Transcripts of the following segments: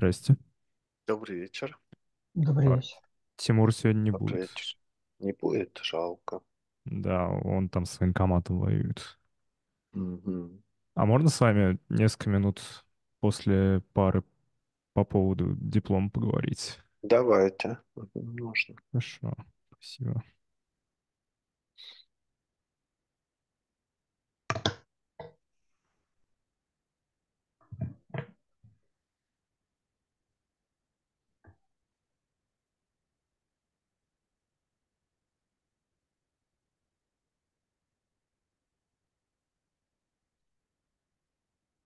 Здрасте. Добрый вечер. Добрый А, вечер. Тимур сегодня не Добрый будет. вечер. Не будет, жалко. Да, он там с военкоматом воюет. Мгм. А можно с вами несколько минут после пары по поводу диплома поговорить? Давайте. Можно. Хорошо, спасибо.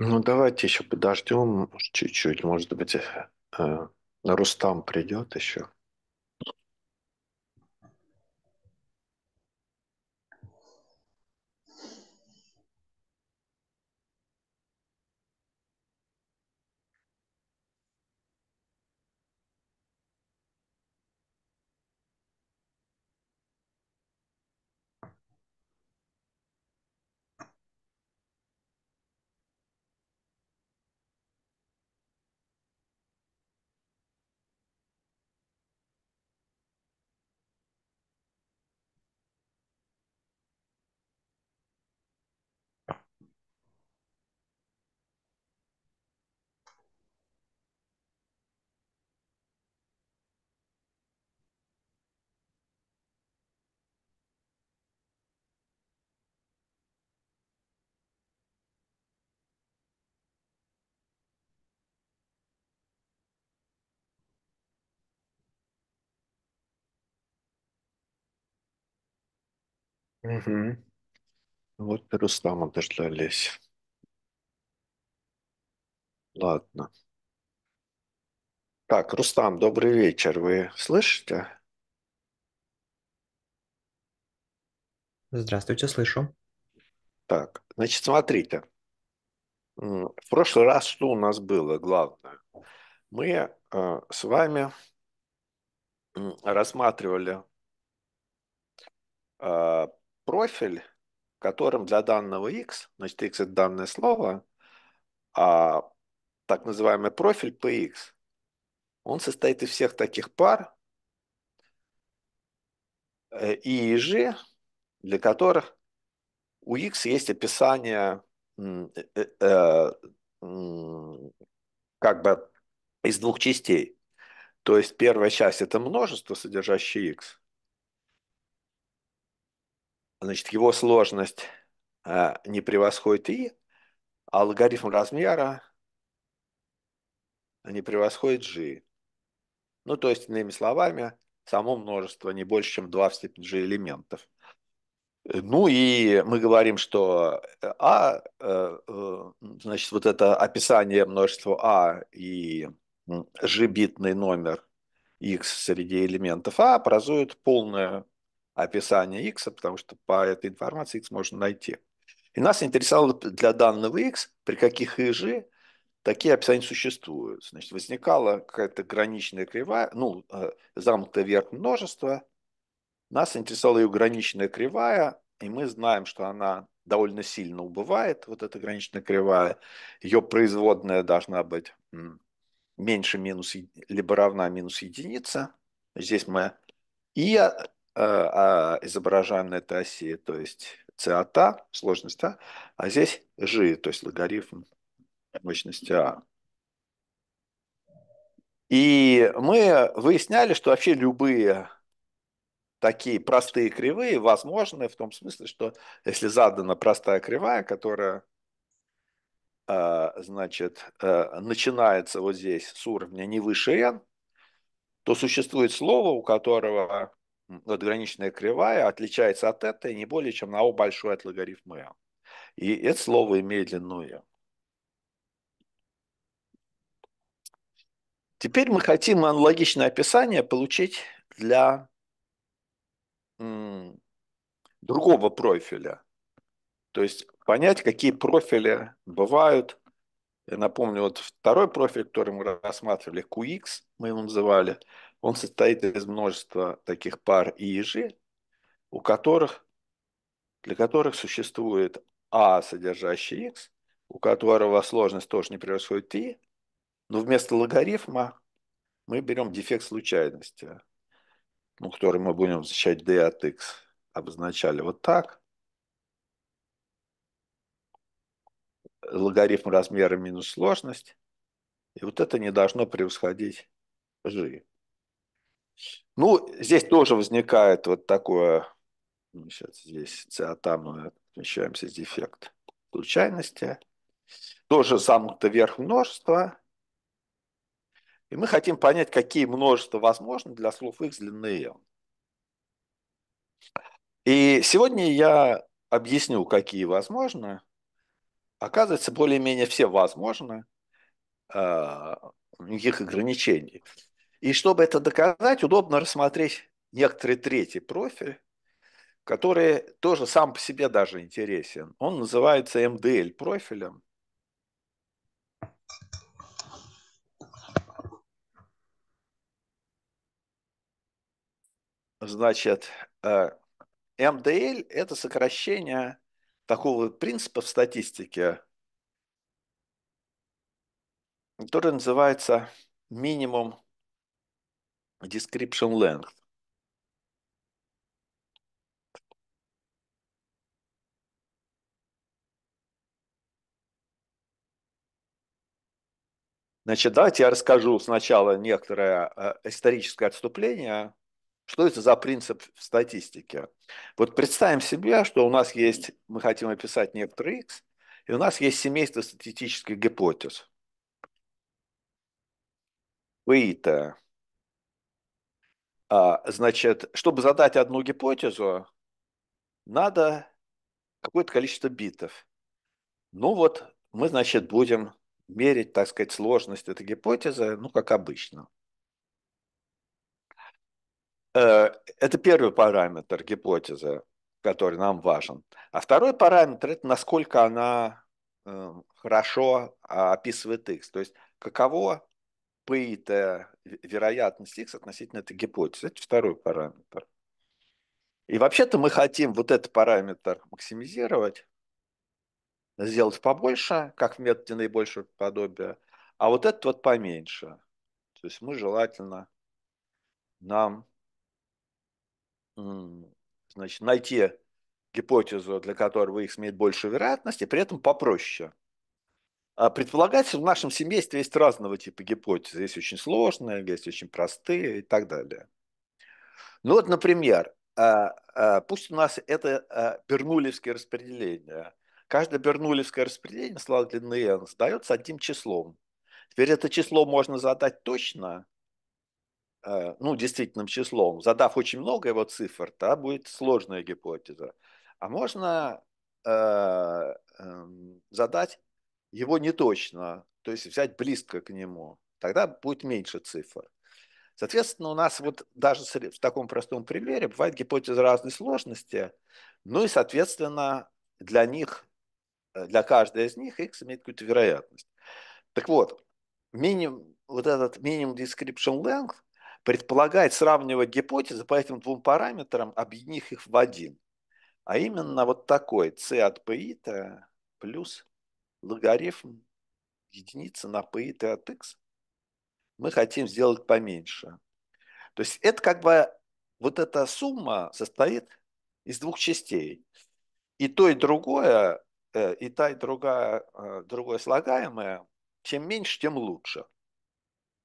Ну, давайте еще подождем чуть-чуть, может быть, э, э Рустам придет еще. Угу. Вот и Рустама дождались. Ладно. Так, Рустам, добрый вечер. Вы слышите? Здравствуйте, слышу. Так, значит, смотрите. В прошлый раз что у нас было главное? Мы э, с вами рассматривали э, профиль, которым для данного x, значит, x это данное слово, а так называемый профиль px, он состоит из всех таких пар э, и и g, для которых у x есть описание э, э, как бы из двух частей. То есть первая часть – это множество, содержащее x значит, его сложность э, не превосходит и, а логарифм размера не превосходит g. Ну, то есть, иными словами, само множество не больше, чем 2 в степени g элементов. Ну и мы говорим, что э, А, э, значит, вот это описание множества А и g-битный номер x среди элементов А образует полное описание X, потому что по этой информации X можно найти. И нас интересовало для данного X, при каких ИЖ такие описания существуют. Значит, возникала какая-то граничная кривая, ну, э, замкнутая верх множество. Нас интересовала ее граничная кривая, и мы знаем, что она довольно сильно убывает, вот эта граничная кривая. Ее производная должна быть меньше минус, либо равна минус единица. Здесь мы... И а, а изображаем это оси, то есть циата, сложность А, а здесь жи, то есть логарифм мощности А. И мы выясняли, что вообще любые такие простые кривые возможны в том смысле, что если задана простая кривая, которая а, значит, э, начинается вот здесь с уровня не выше n, то существует слово, у которого надграничная кривая отличается от этой не более чем на O большой от логарифма L. И это слово имеет длину L. Теперь мы хотим аналогичное описание получить для другого профиля. То есть понять, какие профили бывают. Я напомню, вот второй профиль, который мы рассматривали, QX, мы его называли, он состоит из множества таких пар и ежи, у которых, для которых существует А, содержащий X, у которого сложность тоже не превосходит π, но вместо логарифма мы берем дефект случайности, ну, который мы будем возвращать d от x, обозначали вот так. Логарифм размера минус сложность. И вот это не должно превосходить g. Ну, здесь тоже возникает вот такое, сейчас здесь там, мы отмечаемся с дефект случайности, тоже замкнуто верх множества, и мы хотим понять, какие множества возможны для слов их длины И сегодня я объясню, какие возможны. Оказывается, более-менее все возможны, а, никаких ограничений. И чтобы это доказать, удобно рассмотреть некоторый третий профиль, который тоже сам по себе даже интересен. Он называется МДЛ эм профилем. Значит, э, МДЛ эм – это сокращение такого принципа в статистике, который называется минимум Description length. Значит, давайте я расскажу сначала некоторое э, историческое отступление. Что это за принцип в статистике? Вот представим себе, что у нас есть, мы хотим описать некоторый x, и у нас есть семейство статистических гипотез. P и а, значит, чтобы задать одну гипотезу, надо какое-то количество битов. Ну вот, мы, значит, будем мерить, так сказать, сложность этой гипотезы, ну, как обычно. Э, это первый параметр гипотезы, который нам важен. А второй параметр – это насколько она э, хорошо описывает X, то есть каково P-то вероятность X относительно этой гипотезы. Это второй параметр. И вообще-то мы хотим вот этот параметр максимизировать, сделать побольше, как в методе наибольшего подобия, а вот этот вот поменьше. То есть мы желательно нам значит, найти гипотезу, для которой X имеет большую вероятность, и при этом попроще. А, предполагается, в нашем семействе есть разного типа гипотезы. Есть очень сложные, есть очень простые и так далее. Ну вот, например, а, а, пусть у нас это бернулевские распределение. Каждое бернулевское распределение, слава длины n, сдается одним числом. Теперь это число можно задать точно, ну, действительным числом. Задав очень много его цифр, да, будет сложная гипотеза. А можно эм, задать его не точно, то есть взять близко к нему, тогда будет меньше цифр. Соответственно, у нас вот даже в таком простом примере бывают гипотезы разной сложности, ну и, соответственно, для них, э, для каждой из них x имеет какую-то вероятность. Так вот, минимум, вот этот минимум description length предполагает сравнивать гипотезы по этим двум параметрам, объединив их в один. А именно вот такой c от pi плюс логарифм единицы на p t от x мы хотим сделать поменьше. То есть это как бы вот эта сумма состоит из двух частей. И то, и другое, э, и та, и другая, э, другое слагаемое, чем меньше, тем лучше.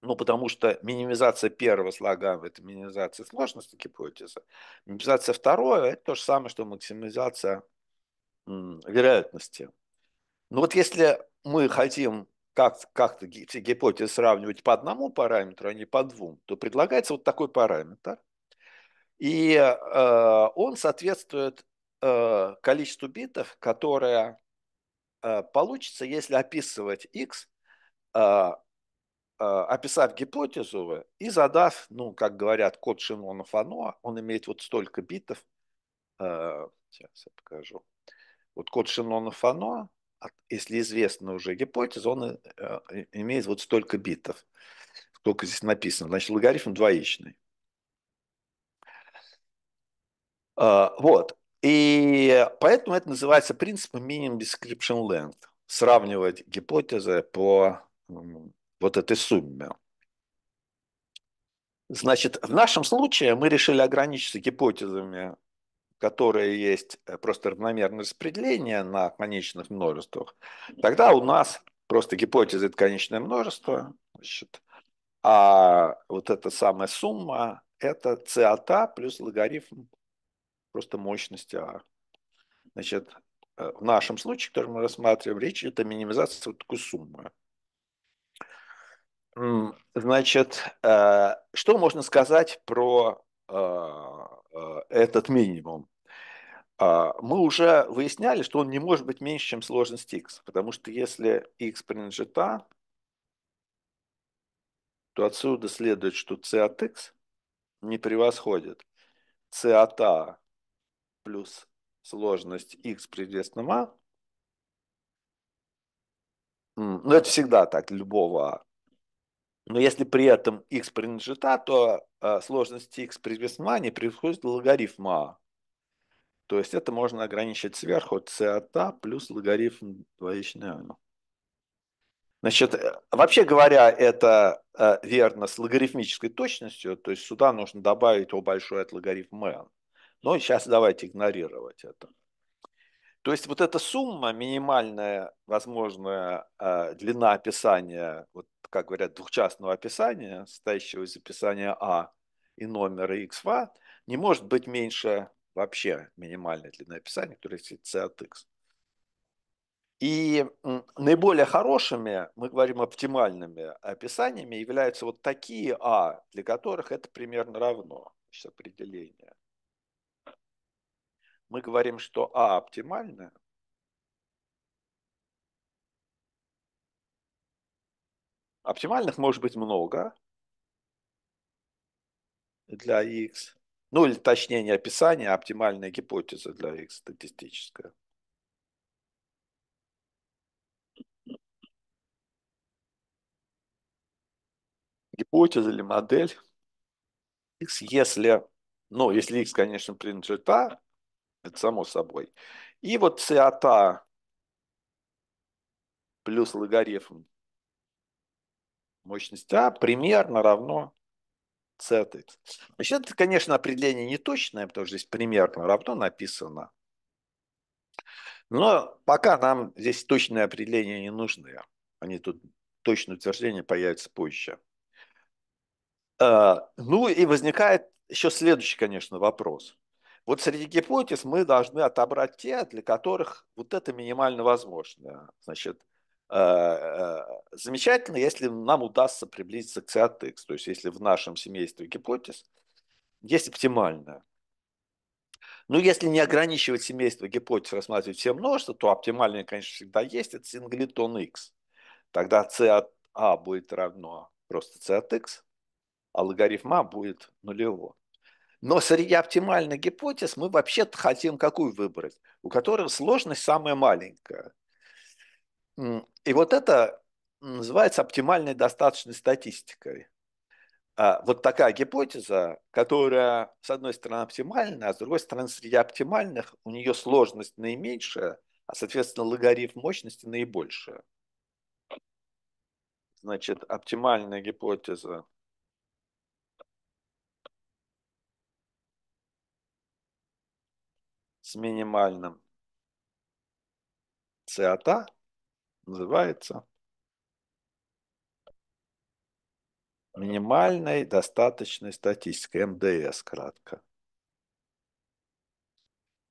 Ну, потому что минимизация первого слагаемого – это минимизация сложности гипотезы. Минимизация второго – это то же самое, что максимизация вероятности. Ну вот если мы хотим как-то как эти гипотезы сравнивать по одному параметру, а не по двум, то предлагается вот такой параметр. И э, он соответствует э, количеству битов, которое э, получится, если описывать x, э, э, описав гипотезу и задав, ну, как говорят, код Шинона-Фано, он имеет вот столько битов. Э, сейчас я покажу. Вот код Шинона-Фано, если известна уже гипотеза, он э, а, имеет вот столько битов, сколько здесь написано. Значит, логарифм двоичный. А, вот. И поэтому это называется принципом minimum description length. Сравнивать гипотезы по вот этой сумме. Значит, в нашем случае мы решили ограничиться гипотезами которое есть э, просто равномерное распределение на конечных множествах, тогда у нас просто гипотеза – это конечное множество, значит, а вот эта самая сумма – это c от а плюс логарифм просто мощности а. Значит, э, в нашем случае, который мы рассматриваем, речь идет о минимизации вот такой суммы. Значит, э, что можно сказать про а, а, этот минимум, а, мы уже выясняли, что он не может быть меньше, чем сложность x, потому что если x принадлежит a, то отсюда следует, что c от x не превосходит c от a плюс сложность x при известном a. Но ну, это всегда так, любого но если при этом x принадлежит а, то э, а, сложность x при весмане превосходит логарифм а. То есть это можно ограничить сверху c от а плюс логарифм двоичный а. Значит, э, вообще говоря, это э, верно с логарифмической точностью, то есть сюда нужно добавить о большой от логарифма n. Но сейчас давайте игнорировать это. То есть вот эта сумма, минимальная возможная а, длина описания, вот как говорят, двухчастного описания, состоящего из описания А и номера xva, не может быть меньше вообще минимальной длины описания, которая есть C от X. И наиболее хорошими, мы говорим оптимальными описаниями, являются вот такие А, для которых это примерно равно, определение мы говорим, что А оптимальное, Оптимальных может быть много для x. Ну, или точнее не описание, а оптимальная гипотеза для x статистическая. Гипотеза или модель x, если, ну, если x, конечно, принадлежит А, это само собой. И вот циата плюс логарифм мощности А примерно равно c Значит, это, конечно, определение не точное, потому что здесь примерно равно написано. Но пока нам здесь точные определения не нужны. Они тут, точные утверждения появятся позже. А, ну и возникает еще следующий, конечно, вопрос. Вот среди гипотез мы должны отобрать те, для которых вот это минимально возможно. Значит, э, э, замечательно, если нам удастся приблизиться к CATX, то есть если в нашем семействе гипотез есть оптимальная. Но ну, если не ограничивать семейство гипотез, рассматривать все множество, то оптимальное, конечно, всегда есть, это синглитон X. Тогда C от A а будет равно просто C от X, а логарифм А будет нулевого. Но среди оптимальных гипотез мы вообще хотим какую выбрать? У которой сложность самая маленькая. И вот это называется оптимальной достаточной статистикой. А, вот такая гипотеза, которая, с одной стороны, оптимальная, а с другой стороны, среди оптимальных у нее сложность наименьшая, а, соответственно, логарифм мощности наибольшая. Значит, оптимальная гипотеза с минимальным циата называется минимальной достаточной статистикой, МДС кратко.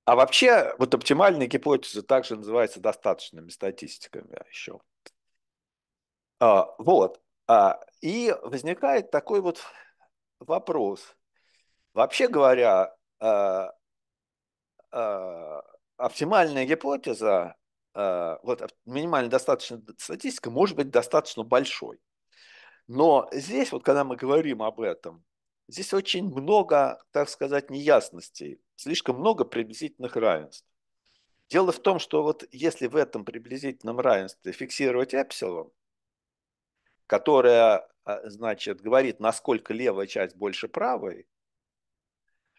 А вообще, вот оптимальные гипотезы также называются достаточными статистиками еще. А, вот. А, и возникает такой вот вопрос. Вообще говоря, а, а, оптимальная гипотеза, а, вот а, минимально достаточно статистика может быть достаточно большой. Но здесь, вот когда мы говорим об этом, здесь очень много, так сказать, неясностей, слишком много приблизительных равенств. Дело в том, что вот если в этом приблизительном равенстве фиксировать эпсилон, которая, значит, говорит, насколько левая часть больше правой,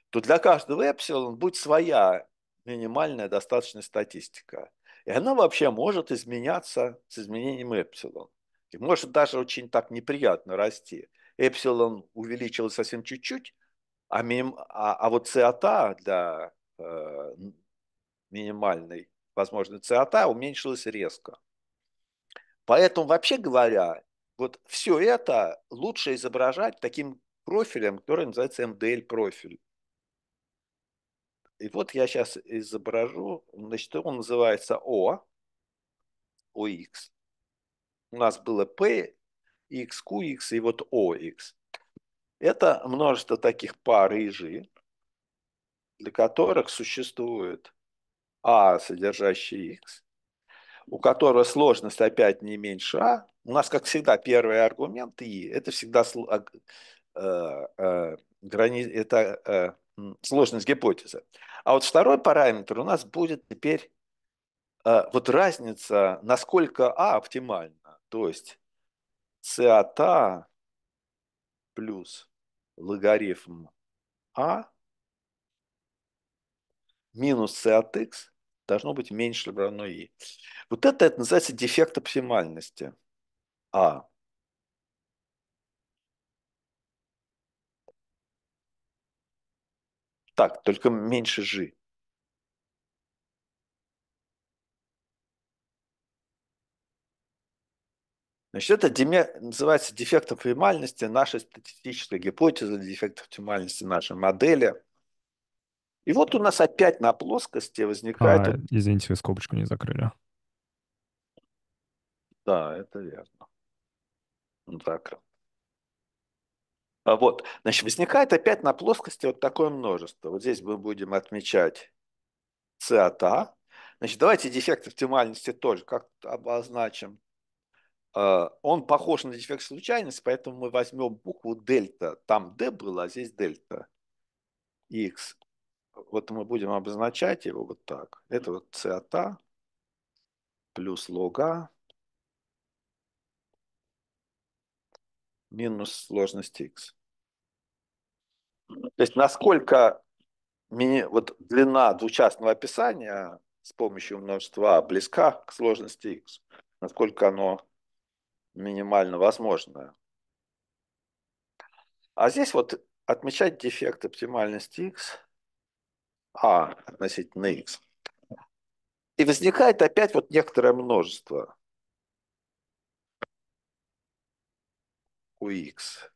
то для каждого эпсилон будет своя минимальная достаточная статистика. И она вообще может изменяться с изменением эпсилон. И может даже очень так неприятно расти. Эпсилон увеличился совсем чуть-чуть, а, миним... а, а вот циота для э, минимальной возможной циота уменьшилась резко. Поэтому, вообще говоря, вот все это лучше изображать таким профилем, который называется MDL-профиль. И вот я сейчас изображу, значит, он называется О, OX. У нас было P, X, Q, X и вот OX. Это множество таких пар и для которых существует А, содержащий X, у которого сложность опять не меньше А. У нас, как всегда, первый аргумент И. Это всегда э, э, грани... это, сложность гипотезы. А вот второй параметр у нас будет теперь э, вот разница, насколько А оптимально, то есть циата плюс логарифм А минус c от x должно быть меньше либо равно и. Вот это, это называется дефект оптимальности. А. так, только меньше жи. Значит, это деме, называется дефект оптимальности, наша статистическая гипотеза дефект оптимальности нашей модели. И вот у нас опять на плоскости возникает... А, извините, вы скобочку не закрыли. Да, это верно. Закрыл. А вот. Значит, возникает опять на плоскости вот такое множество. Вот здесь мы будем отмечать c от a. Значит, давайте дефект оптимальности тоже как-то обозначим. А, он похож на дефект случайности, поэтому мы возьмем букву дельта. Там d было, а здесь дельта x. Вот мы будем обозначать его вот так. Это вот c от a плюс лога минус сложность x. То есть насколько вот длина двучастного описания с помощью множества близка к сложности x, насколько оно минимально возможное. А здесь вот отмечать дефект оптимальности x, а относительно x. И возникает опять вот некоторое множество у x.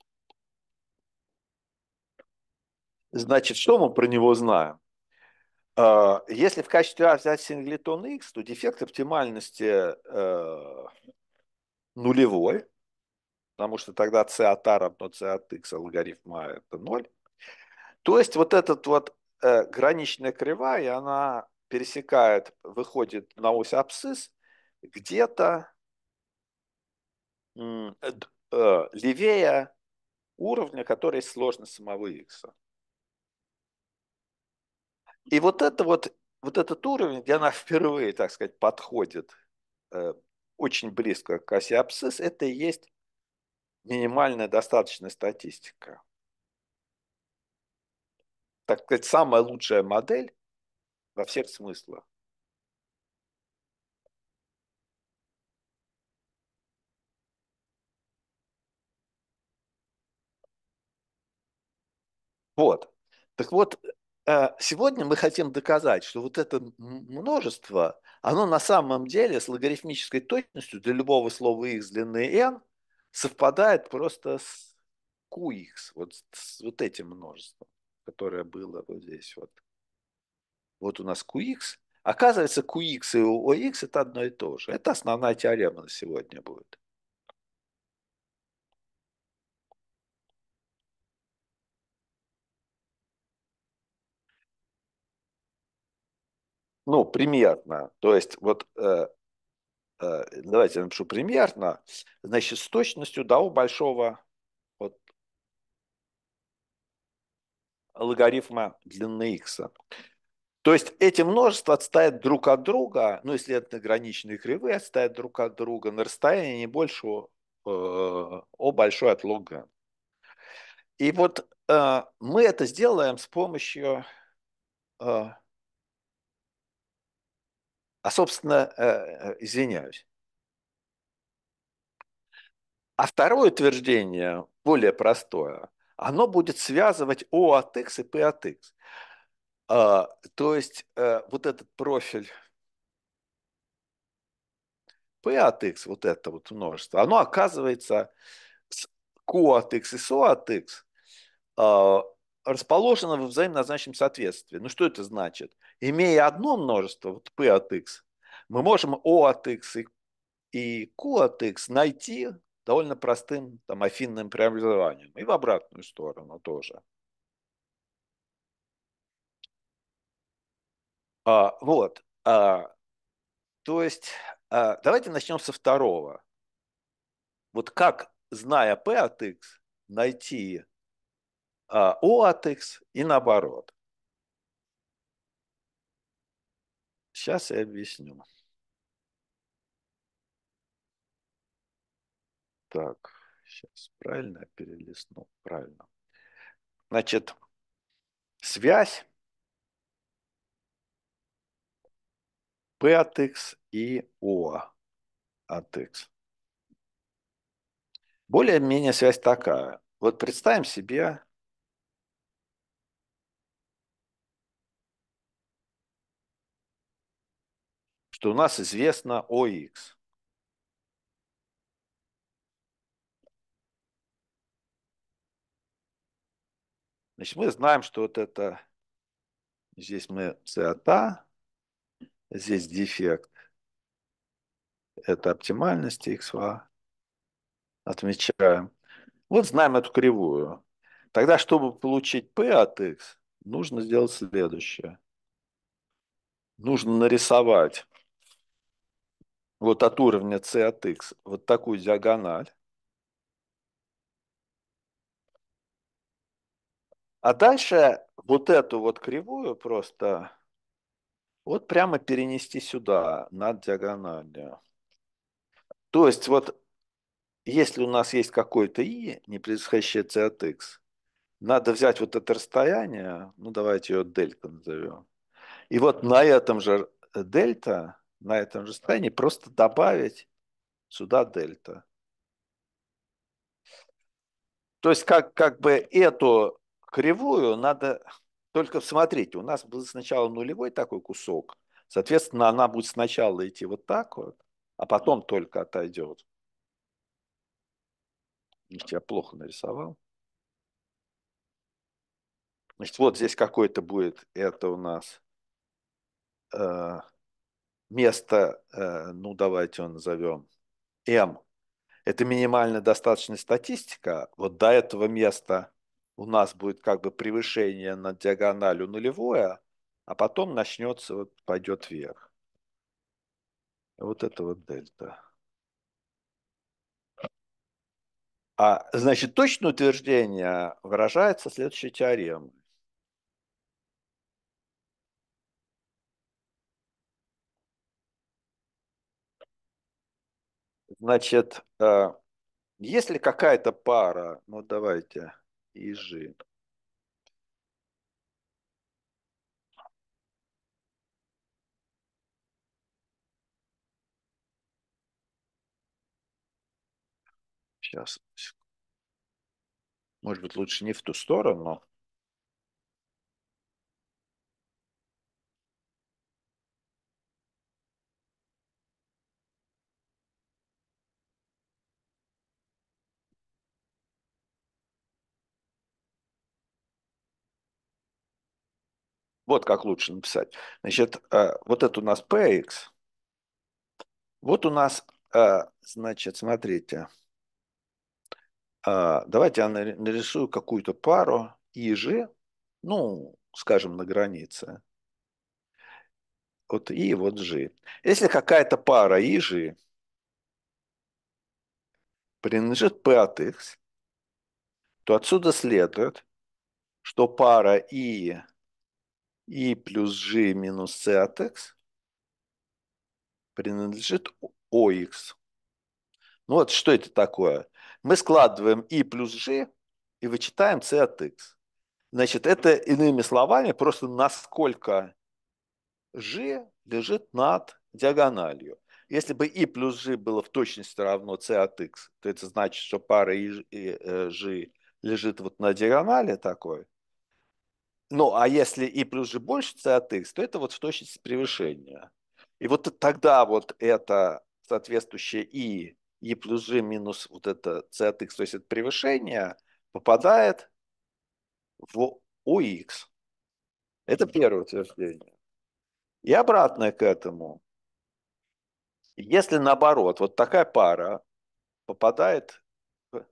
Значит, что мы про него знаем? Э, если в качестве А взять синглитон X, то дефект оптимальности э, нулевой, потому что тогда C от A а равно C от X, а логарифм А это 0. То есть вот этот вот э, граничная кривая, она пересекает, выходит на ось абсцисс где-то левее уровня, который сложность самого X. И вот это вот, вот этот уровень, где она впервые, так сказать, подходит э, очень близко к оси это и есть минимальная достаточная статистика. Так сказать, самая лучшая модель во всех смыслах. Вот. Так вот, Э, сегодня мы хотим доказать, что вот это множество, оно на самом деле с логарифмической точностью для любого слова x длины n совпадает просто с qx, вот с вот этим множеством, которое было вот здесь вот. Вот у нас qx. Оказывается, qx и ox это одно и то же. Это основная теорема на сегодня будет. ну, примерно, то есть вот э, э, давайте я напишу примерно, значит, с точностью до большого вот, логарифма длины х, То есть эти множества отстоят друг от друга, ну, если это граничные кривые, отстоят друг от друга на расстоянии не больше э, о большой от лога, И вот э, мы это сделаем с помощью э, а, собственно, э, э, извиняюсь. А второе утверждение, более простое, оно будет связывать O от X и P от X. А, то есть а, вот этот профиль P от X, вот это вот множество, оно оказывается с Q от X и SO от X а, расположена во взаимнозначном соответствии. Ну что это значит? Имея одно множество, вот p от x, мы можем o от x и, и q от x найти довольно простым там, афинным преобразованием. И в обратную сторону тоже. А, вот. А, то есть а, давайте начнем со второго. Вот как, зная p от x, найти а, у от x и наоборот. Сейчас я объясню. Так, сейчас правильно я перелистнул? Правильно. Значит, связь P от x и O от x. Более-менее связь такая. Вот представим себе что у нас известно о x. Значит, мы знаем, что вот это, здесь мы циота, здесь дефект, это оптимальность x2, отмечаем. Вот знаем эту кривую. Тогда, чтобы получить p от x, нужно сделать следующее. Нужно нарисовать вот от уровня C от X, вот такую диагональ. А дальше вот эту вот кривую просто вот прямо перенести сюда, над диагональю. То есть вот если у нас есть какой то и, не происходящее c от x, надо взять вот это расстояние, ну давайте ее дельта назовем, и вот на этом же дельта на этом же состоянии, просто добавить сюда дельта. То есть как, как бы эту кривую надо только смотрите, у нас был сначала нулевой такой кусок, соответственно, она будет сначала идти вот так вот, а потом только отойдет. Значит, я плохо нарисовал. Значит, вот здесь какой-то будет, это у нас э, место, э, ну давайте его назовем М, это минимально достаточная статистика, вот до этого места у нас будет как бы превышение над диагональю нулевое, а потом начнется, вот пойдет вверх. Вот это вот дельта. А, значит, точное утверждение выражается следующей теоремой. Значит, э, если какая-то пара, ну давайте, ижи. Сейчас. Может быть, лучше не в ту сторону. Вот как лучше написать. Значит, э, вот это у нас px. Вот у нас, э, значит, смотрите. Э, давайте я нарисую какую-то пару ИЖ, ну, скажем, на границе. Вот И, вот G. Если какая-то пара ИЖ принадлежит P от X, то отсюда следует, что пара И и плюс g минус c от x принадлежит ox. Ну вот что это такое? Мы складываем и плюс g и вычитаем c от x. Значит, это иными словами просто насколько g лежит над диагональю. Если бы и плюс g было в точности равно c от x, то это значит, что пара и g э, лежит вот на диагонали такой, ну, а если и плюс же больше c от x, то это вот в точности превышения. И вот тогда вот это соответствующее и, и плюс же минус вот это c от x, то есть это превышение, попадает в ux. Это первое утверждение. И обратное к этому. Если наоборот, вот такая пара попадает в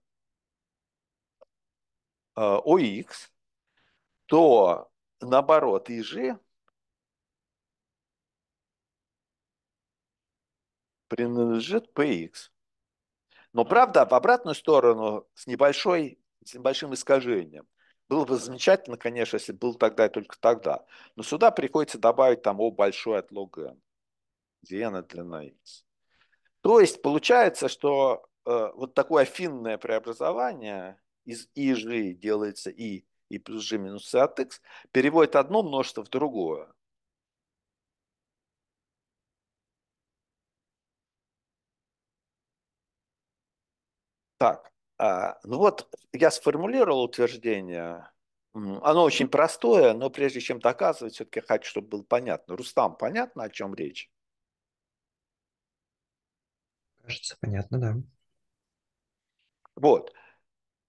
ОХ, э, то наоборот, ижи принадлежит px. Но правда, в обратную сторону с, небольшой, с небольшим искажением. Было бы замечательно, конечно, если был тогда и только тогда. Но сюда приходится добавить там О большой от лог n, где n это длина x. То есть получается, что э, вот такое афинное преобразование из и делается и и плюс g минус c от x переводит одно множество в другое. Так, а, ну вот я сформулировал утверждение. Оно очень простое, но прежде чем доказывать, все-таки хочу, чтобы было понятно. Рустам, понятно, о чем речь? Кажется, понятно, да. Вот.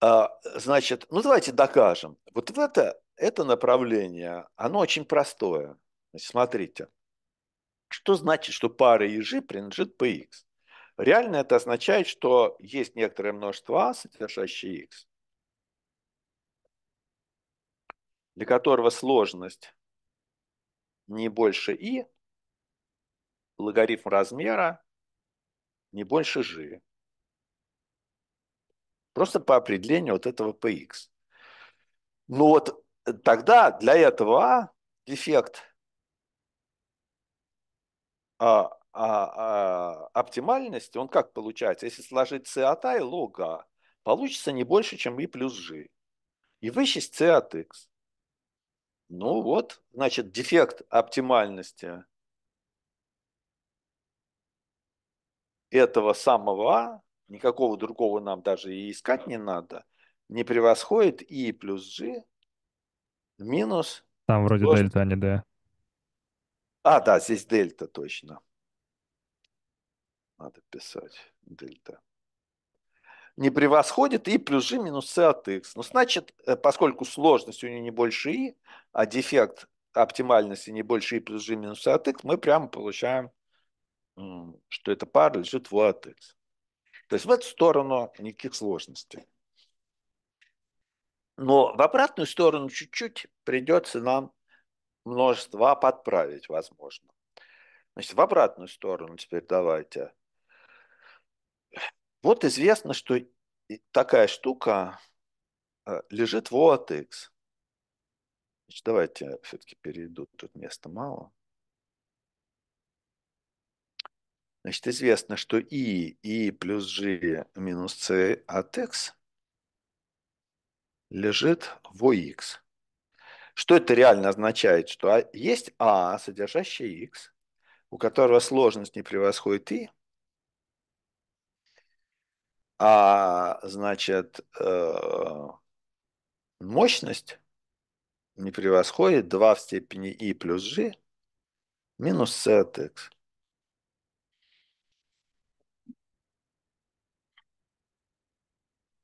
А, значит, ну давайте докажем. Вот в это, это направление, оно очень простое. Значит, смотрите, что значит, что пара ежи принадлежит PX? Реально это означает, что есть некоторое множество А, содержащее X, для которого сложность не больше И, логарифм размера не больше G. Просто по определению вот этого px. Но ну вот э, тогда для этого а дефект а, а, а, оптимальности, он как получается? Если сложить c от а и лог а, получится не больше, чем и плюс g. И вычесть c от x. Ну вот, значит, дефект оптимальности этого самого А никакого другого нам даже и искать не надо, не превосходит и плюс g минус... Там вроде тоже... дельта, а не d. А, да, здесь дельта точно. Надо писать дельта. Не превосходит и плюс g минус c от x. Ну, значит, э, поскольку сложность у нее не больше и, а дефект оптимальности не больше и плюс g минус c от x, мы прямо получаем, что эта пара лежит в от x. То есть в эту сторону никаких сложностей. Но в обратную сторону чуть-чуть придется нам множество а подправить, возможно. Значит, в обратную сторону теперь давайте. Вот известно, что такая штука э, лежит в OATX. Значит, давайте все-таки перейду, тут места мало. Значит, известно, что И, И плюс G минус C от X лежит в x Что это реально означает? Что а, есть А, содержащее X, у которого сложность не превосходит И, а, значит, э, мощность не превосходит 2 в степени И плюс G минус C от X.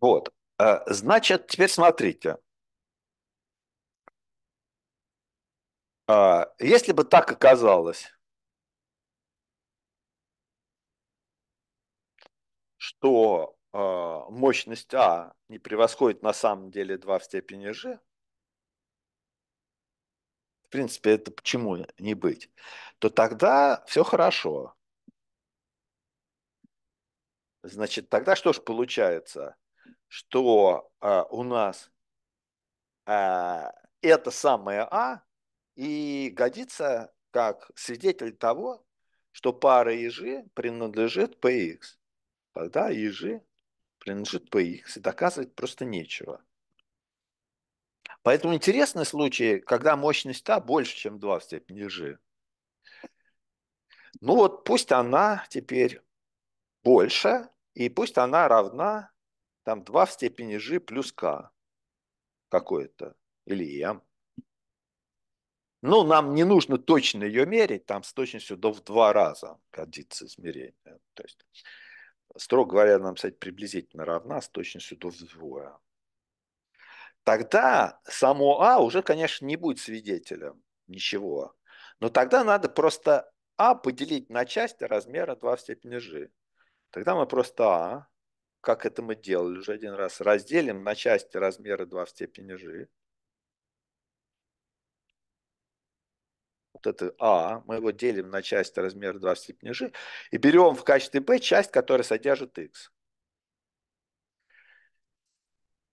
Вот. Э, значит, теперь смотрите. А, если бы так оказалось, что а, мощность А не превосходит на самом деле 2 в степени G, в принципе, это почему не быть, то тогда все хорошо. Значит, тогда что ж получается? что э, у нас э, это самое А и годится как свидетель того, что пара ежи принадлежит ПХ. Тогда ежи принадлежит ПХ, и доказывать просто нечего. Поэтому интересный случай, когда мощность А больше, чем 2 в степени ЕЖ. Ну вот пусть она теперь больше, и пусть она равна там 2 в степени g плюс k какое-то, или m. Ну, нам не нужно точно ее мерить, там с точностью до в два раза годится измерение. То есть, строго говоря, нам, кстати, приблизительно равна с точностью до вдвое. Тогда само А уже, конечно, не будет свидетелем ничего. Но тогда надо просто А поделить на части размера 2 в степени g. Тогда мы просто А как это мы делали уже один раз, разделим на части размеры 2 в степени g. Вот это А, мы его делим на части размера 2 в степени g и берем в качестве b часть, которая содержит x.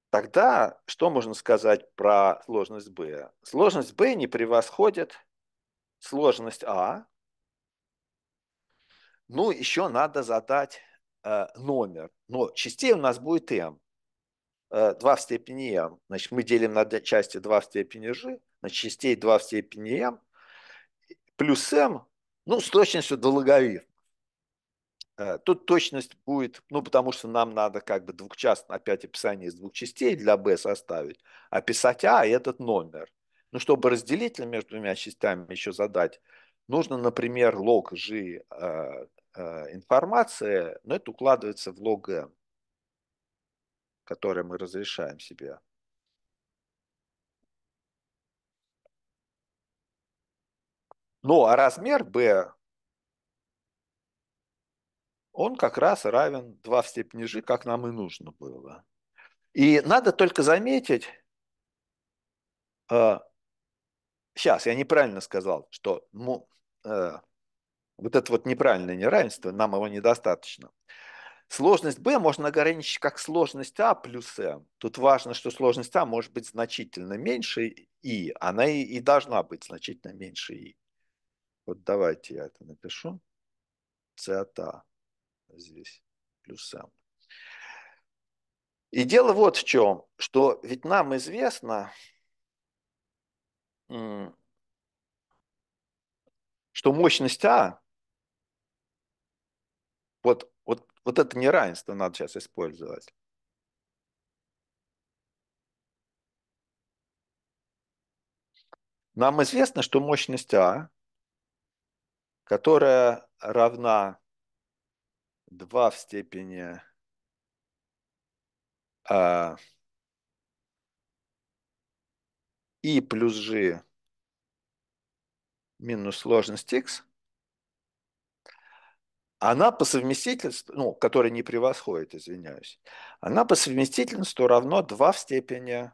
Тогда что можно сказать про сложность b? Сложность b не превосходит сложность а. Ну, еще надо задать Э, номер, но частей у нас будет m. 2 э, в степени m. Значит, мы делим на части 2 в степени g, на частей 2 в степени m, плюс m, ну, с точностью до логарифма. Э, тут точность будет, ну, потому что нам надо как бы двухчастное опять описание из двух частей для b составить, а писать а – этот номер. Ну, чтобы разделитель между двумя частями еще задать, нужно, например, log g Э, информация, но это укладывается в лог, которое мы разрешаем себе. Ну, а размер b, он как раз равен 2 в степени g, как нам и нужно было. И надо только заметить, сейчас, э, я неправильно сказал, что ну, вот это вот неправильное неравенство, нам его недостаточно. Сложность B можно ограничить как сложность А плюс М. Тут важно, что сложность А может быть значительно меньше И. Она и, и должна быть значительно меньше И. Вот давайте я это напишу. Цета здесь плюс М. И дело вот в чем, что ведь нам известно, что мощность А вот, вот, вот это неравенство надо сейчас использовать. Нам известно, что мощность А, которая равна 2 в степени а, и плюс g минус сложность x она по совместительству, ну, которая не превосходит, извиняюсь, она по совместительству равно 2 в степени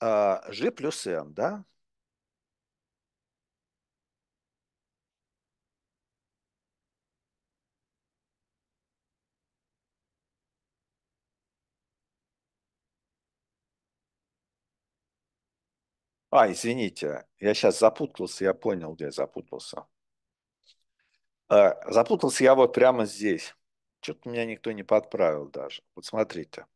а, g плюс m, да? А, извините, я сейчас запутался, я понял, где я запутался. Э, запутался я вот прямо здесь. Что-то меня никто не подправил даже. Вот смотрите.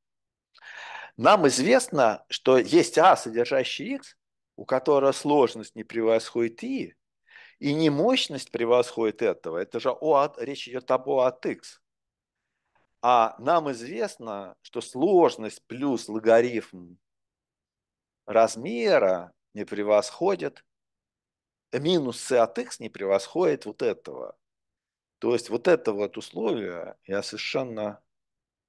Нам известно, что есть А, содержащий Х, у которого сложность не превосходит И, и не мощность превосходит этого. Это же о, от, а, речь идет об О от Х. А нам известно, что сложность плюс логарифм размера не превосходит, минус с от x не превосходит вот этого. То есть вот это вот условие я совершенно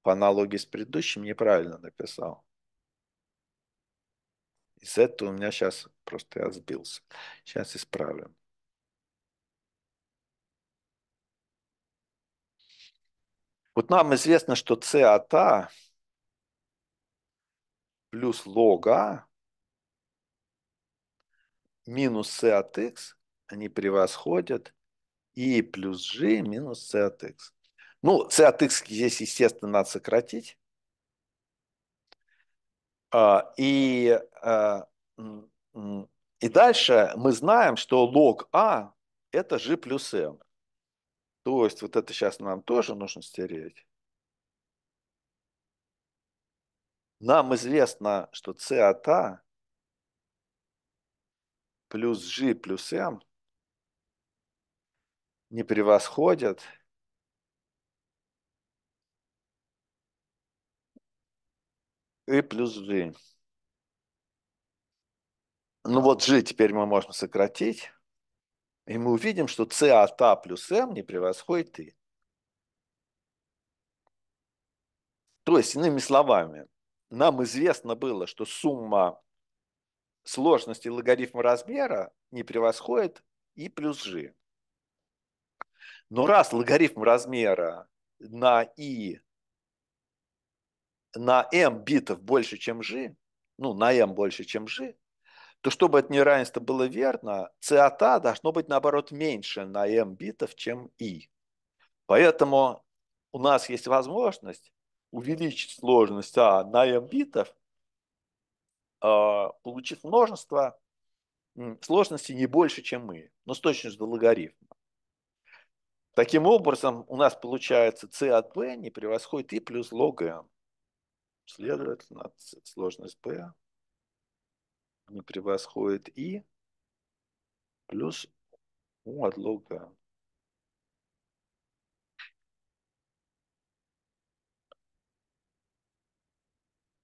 по аналогии с предыдущим неправильно написал. Из этого у меня сейчас просто я сбился. Сейчас исправим. Вот нам известно, что c от а плюс лог а минус c от x, они превосходят и плюс g минус c от x. Ну, c от x здесь, естественно, надо сократить. А, и, а, и дальше мы знаем, что лог а – это g плюс m. То есть вот это сейчас нам тоже нужно стереть. Нам известно, что c от а плюс g плюс m – не превосходят. И плюс G. Ну вот G теперь мы можем сократить. И мы увидим, что C от A а плюс M не превосходит I. То есть, иными словами, нам известно было, что сумма сложности логарифма размера не превосходит и плюс g. Но раз логарифм размера на и на m битов больше, чем g, ну, на m больше, чем g, то чтобы это неравенство было верно, c от a должно быть, наоборот, меньше на m битов, чем i. Поэтому у нас есть возможность увеличить сложность а на m битов, а, получив множество сложности не больше, чем мы, но с точностью до логарифма. Таким образом, у нас получается c от b не превосходит и плюс лог m. Следовательно, сложность b не превосходит и плюс u от лог m.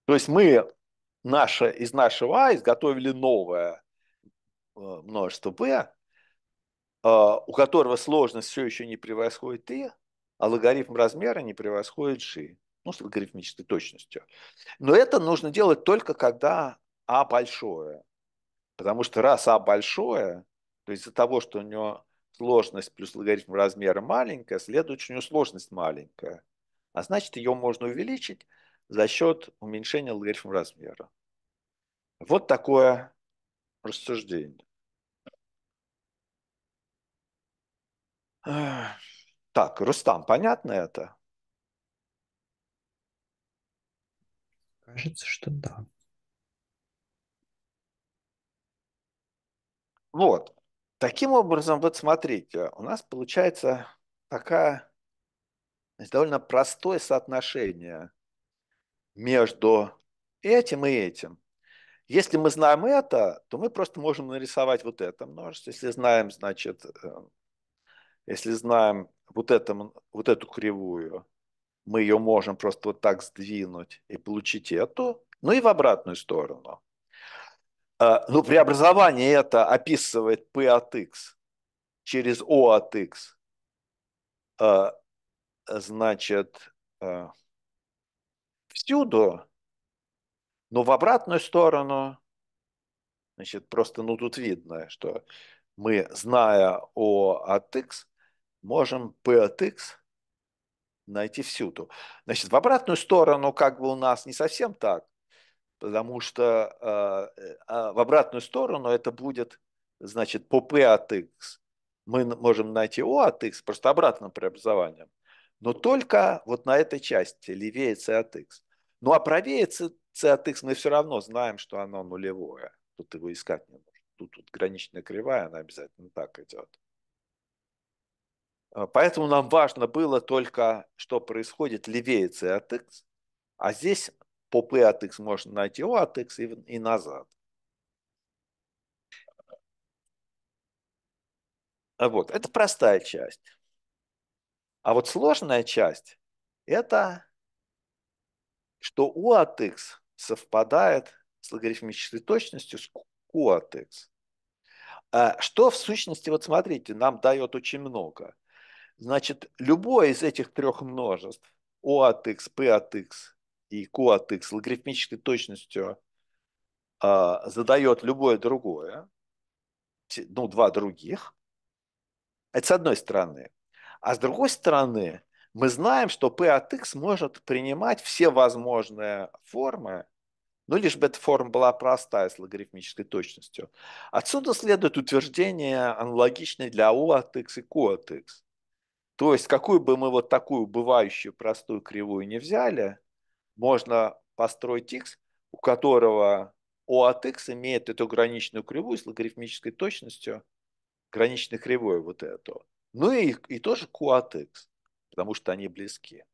То есть мы наше, из нашего А изготовили новое э, множество b, а, у которого сложность все еще не превосходит и, а логарифм размера не превосходит ши. Ну, с логарифмической точностью. Но это нужно делать только когда А большое. Потому что раз А большое, то из-за того, что у него сложность плюс логарифм размера маленькая, следует, что у него сложность маленькая. А значит, ее можно увеличить за счет уменьшения логарифма размера. Вот такое рассуждение. Так, Рустам, понятно это? Кажется, что да. Вот. Таким образом, вот смотрите, у нас получается такая довольно простое соотношение между этим и этим. Если мы знаем это, то мы просто можем нарисовать вот это множество. Если знаем, значит, э, если знаем вот, это, вот эту кривую, мы ее можем просто вот так сдвинуть и получить эту, ну и в обратную сторону. А, ну, преобразование это описывает P от X через O от X. А, значит, а, всюду, но в обратную сторону, значит, просто, ну, тут видно, что мы, зная O от X, можем P от X найти всюду. Значит, в обратную сторону как бы у нас не совсем так, потому что э, э, в обратную сторону это будет, значит, по P от X мы можем найти O от X просто обратным преобразованием, но только вот на этой части, левее C от X. Ну а правее C, C от X мы все равно знаем, что оно нулевое. Тут его искать не нужно. Тут, тут граничная кривая, она обязательно так идет. А, поэтому нам важно было только, что происходит левее c от x, а здесь по p от x можно найти o от x и, и назад. А вот, это простая часть. А вот сложная часть – это что u от x совпадает с логарифмической точностью с q от x. А, что в сущности, вот смотрите, нам дает очень много. Значит, любое из этих трех множеств O от x, P от x и Q от x логарифмической точностью э, задает любое другое, ну, два других. Это с одной стороны. А с другой стороны, мы знаем, что P от X может принимать все возможные формы, ну, лишь бы эта форма была простая с логарифмической точностью. Отсюда следует утверждение, аналогичное для U от X и Q от X. То есть, какую бы мы вот такую бывающую простую кривую не взяли, можно построить x, у которого O от x имеет эту граничную кривую с логарифмической точностью, граничной кривой вот эту. Ну и, и тоже Q от x, потому что они близки.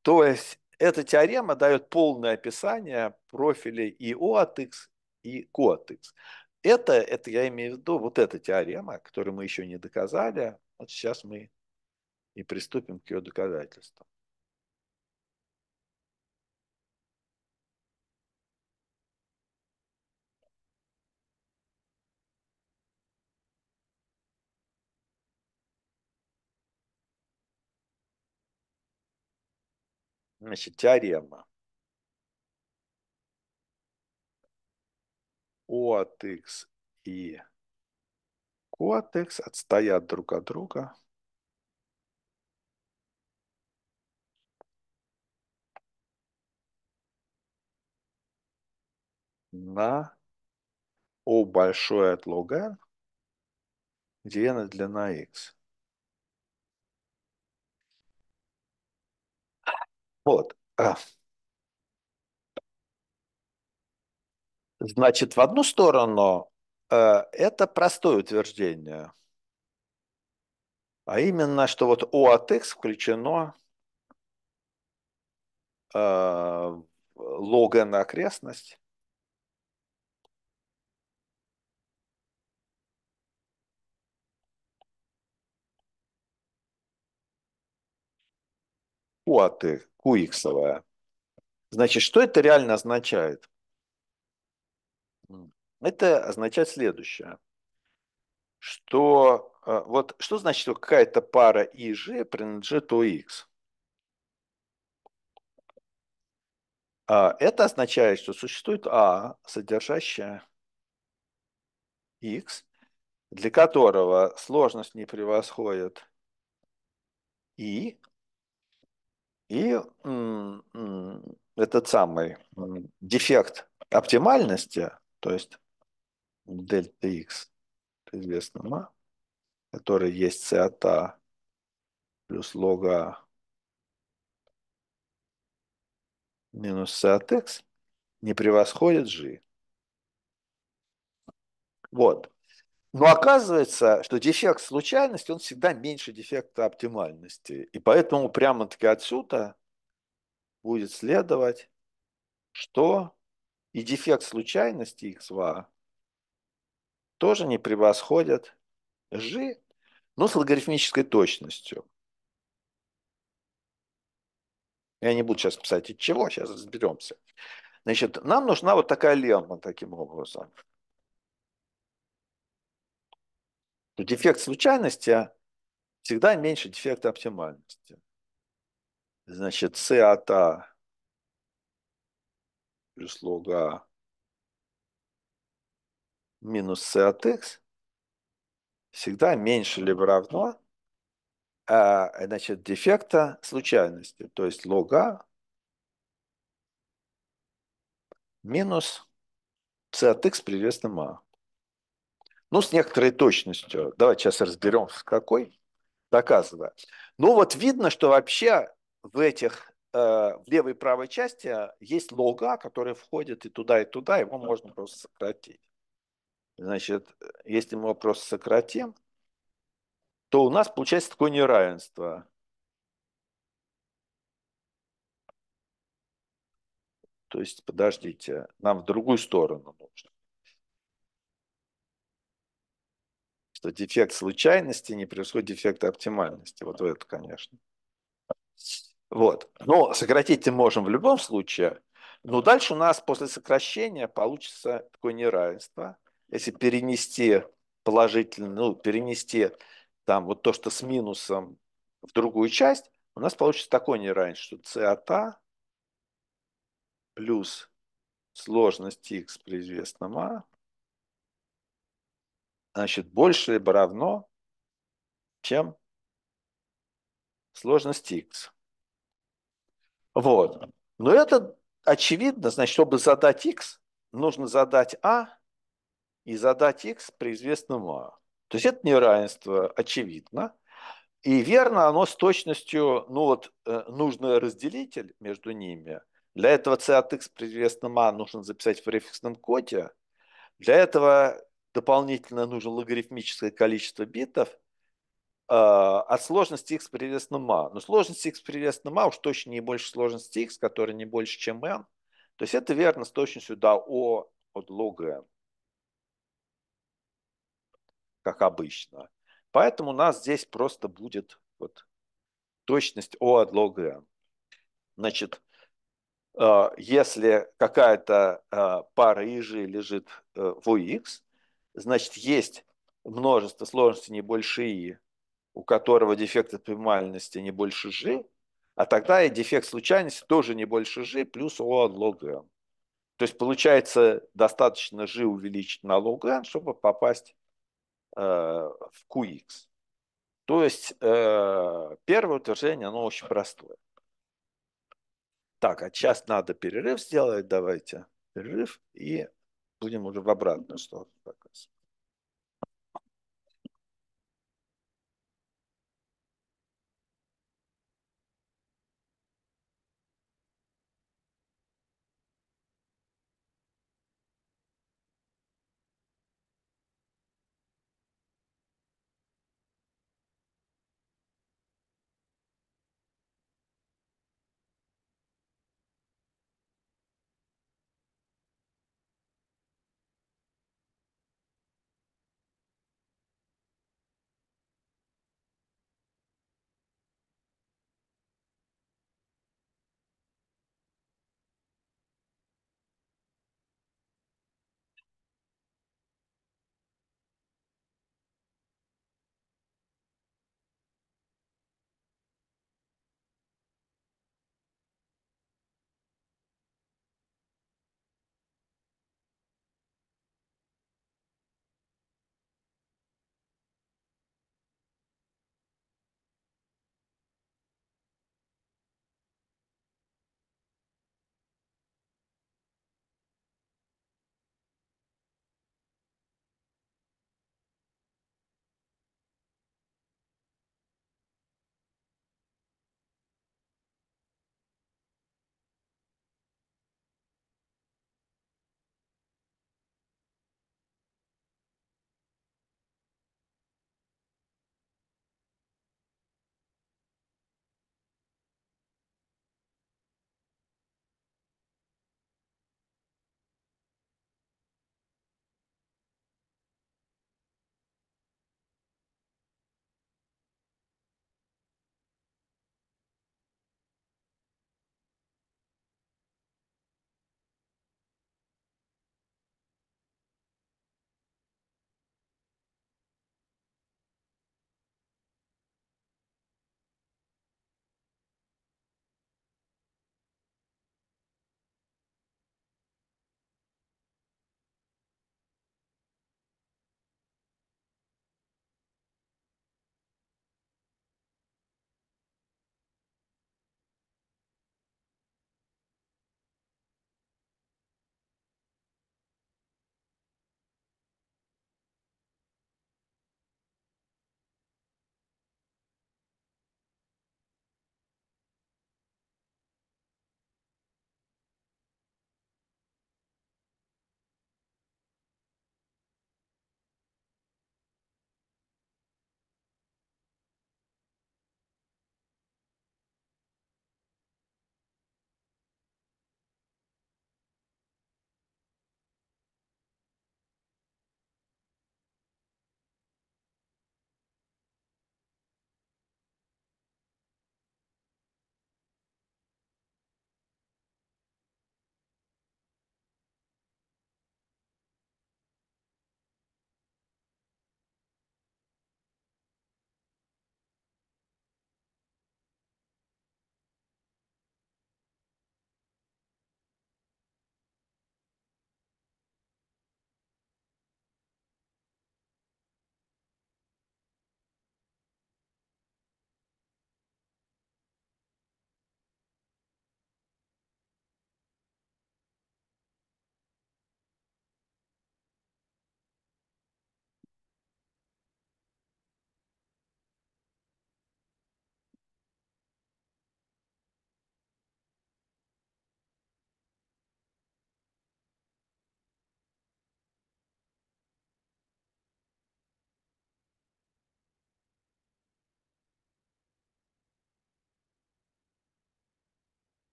То есть, эта теорема дает полное описание профилей и O от x, и Q от x это, это я имею в виду, вот эта теорема, которую мы еще не доказали, вот сейчас мы и приступим к ее доказательству. Значит, теорема. от x и q от x отстоят друг от друга. на O большой от log n, где n длина x. Вот. А. Значит, в одну сторону э, это простое утверждение, а именно, что вот O от X включено э, лога на окрестность. Q от Значит, что это реально означает? это означает следующее, что э, вот что значит, что какая-то пара и G принадлежит ОХ? А, это означает, что существует А, содержащая X, для которого сложность не превосходит И, и этот самый дефект оптимальности, то есть дельта x к известным а, который есть c плюс лога минус c x, не превосходит g. Вот. Но оказывается, что дефект случайности, он всегда меньше дефекта оптимальности. И поэтому прямо-таки отсюда будет следовать, что и дефект случайности x в тоже не превосходят g, но с логарифмической точностью. Я не буду сейчас писать от чего, сейчас разберемся. Значит, нам нужна вот такая лемма таким образом. Дефект случайности а всегда меньше дефекта оптимальности. Значит, с, от а плюс лога минус c от x всегда меньше либо равно а, значит, дефекта случайности, то есть лога минус c от x при а. Ну, с некоторой точностью. Давайте сейчас разберем, с какой, доказывая. Ну, вот видно, что вообще в этих, э, в левой и правой части есть лога, который входит и туда, и туда, его можно просто сократить. Значит, если мы вопрос сократим, то у нас получается такое неравенство. То есть, подождите, нам в другую сторону нужно. Что дефект случайности не превосходит дефект оптимальности. Вот в это, конечно. Вот. Но ну, сократить мы можем в любом случае. Но дальше у нас после сокращения получится такое неравенство если перенести положительно, ну, перенести там вот то, что с минусом в другую часть, у нас получится такое неравенство, что c от a плюс сложность x при известном а, значит, больше либо равно, чем сложность x. Вот. Но это очевидно, значит, чтобы задать x, нужно задать а и задать x при известном а. То есть это неравенство очевидно. И верно, оно с точностью, ну вот, э, нужный разделитель между ними. Для этого c от x при известном а нужно записать в префиксном коде. Для этого дополнительно нужно логарифмическое количество битов э, от сложности x при известном а. Но сложность x при известном а уж точно не больше сложности x, которая не больше, чем n. То есть это верно с точностью до o от лога n как обычно. Поэтому у нас здесь просто будет вот точность O от log n. Значит, а, если какая-то а, пара ежи лежит э, в ux, значит, есть множество сложности не больше и, у которого дефект оптимальности не больше g, а тогда и дефект случайности тоже не больше g плюс O от log n. То есть получается достаточно g увеличить на log n, чтобы попасть Э, в QX. То есть э, первое утверждение, оно очень простое. Так, а сейчас надо перерыв сделать, давайте перерыв, и будем уже в обратную сторону.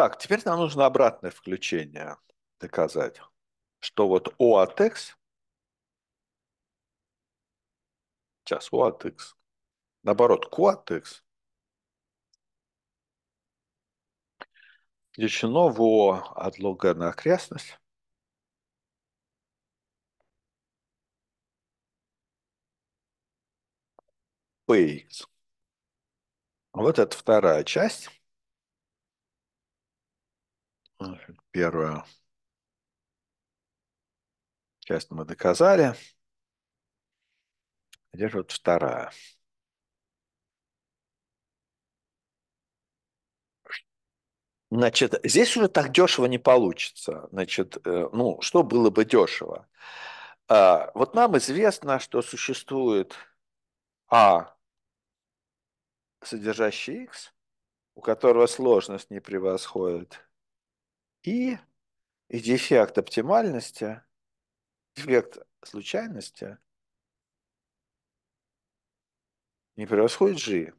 Так, теперь нам нужно обратное включение доказать, что вот O от X, сейчас O от X, наоборот, Q от X, включено в O от лога на окрестность, PX. Вот это вторая часть. Первую часть мы доказали. Где же вот вторая? Значит, здесь уже так дешево не получится. Значит, э, ну, что было бы дешево? А, вот нам известно, что существует А, содержащий X, у которого сложность не превосходит и дефект оптимальности, дефект случайности не превосходит G.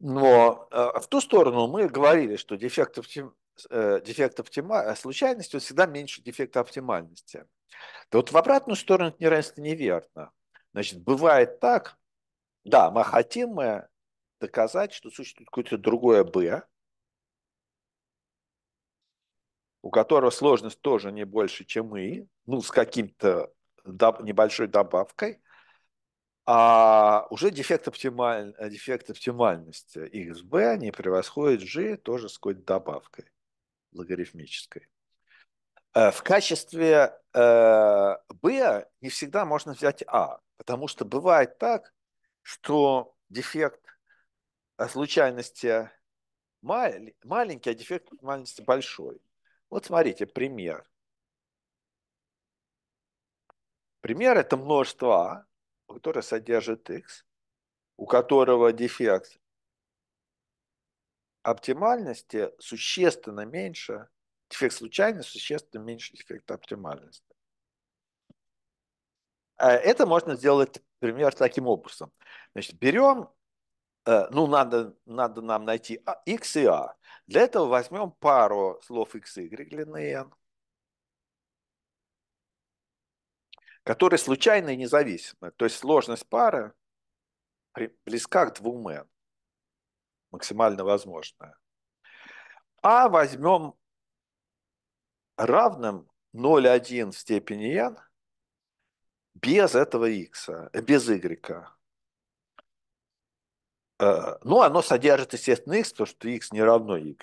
Но э, в ту сторону мы говорили, что дефект, оптим, э, дефект оптима, э, случайности он всегда меньше дефекта оптимальности. Да вот в обратную сторону это неравенство неверно. Значит, бывает так, да, мы хотим мы э, доказать, что существует какое-то другое B, у которого сложность тоже не больше, чем мы, ну, с каким-то доб- небольшой добавкой, а уже дефект, оптималь... дефект оптимальности XB не превосходит G тоже с какой-то добавкой логарифмической. Э, в качестве э, B не всегда можно взять А, потому что бывает так, что дефект случайности маленький, а дефект оптимальности большой. Вот смотрите, пример. Пример – это множество А, которое содержит x, у которого дефект оптимальности существенно меньше, дефект случайности существенно меньше дефекта оптимальности. А это можно сделать пример таким образом. Значит, берем Э, ну, надо, надо нам найти а, x и a. Для этого возьмем пару слов x и y длины n, которые случайно и независимы. То есть сложность пары близка к двум n, максимально возможная. А возьмем равным 0,1 в степени n без этого x, э, без y. Э, ну, оно содержит, естественно, x, потому что x не равно y.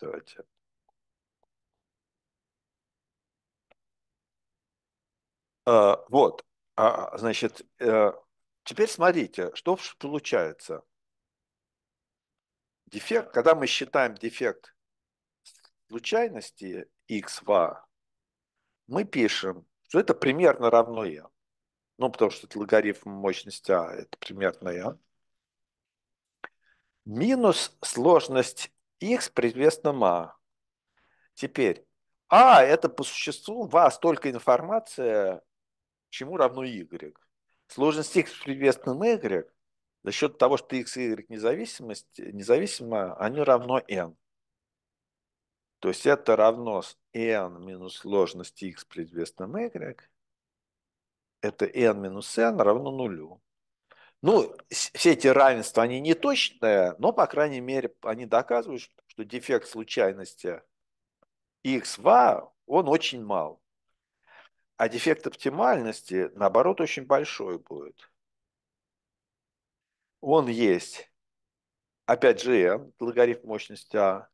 Давайте. Э, вот, а, значит, э, теперь смотрите, что получается. Дефект, когда мы считаем дефект случайности x в мы пишем, что это примерно равно n. Ну, потому что это логарифм мощности А, это примерно n минус сложность x при известном а. Теперь, а это по существу вас только информация, чему равно y. Сложность x при известном y за счет того, что x и y независимость, независимо, они равно n. То есть это равно n минус сложность x при известном y. Это n минус n равно нулю. Ну, все эти равенства, они не точные, но, по крайней мере, они доказывают, что дефект случайности x он очень мал. А дефект оптимальности, наоборот, очень большой будет. Он есть, опять же, n, логарифм мощности А,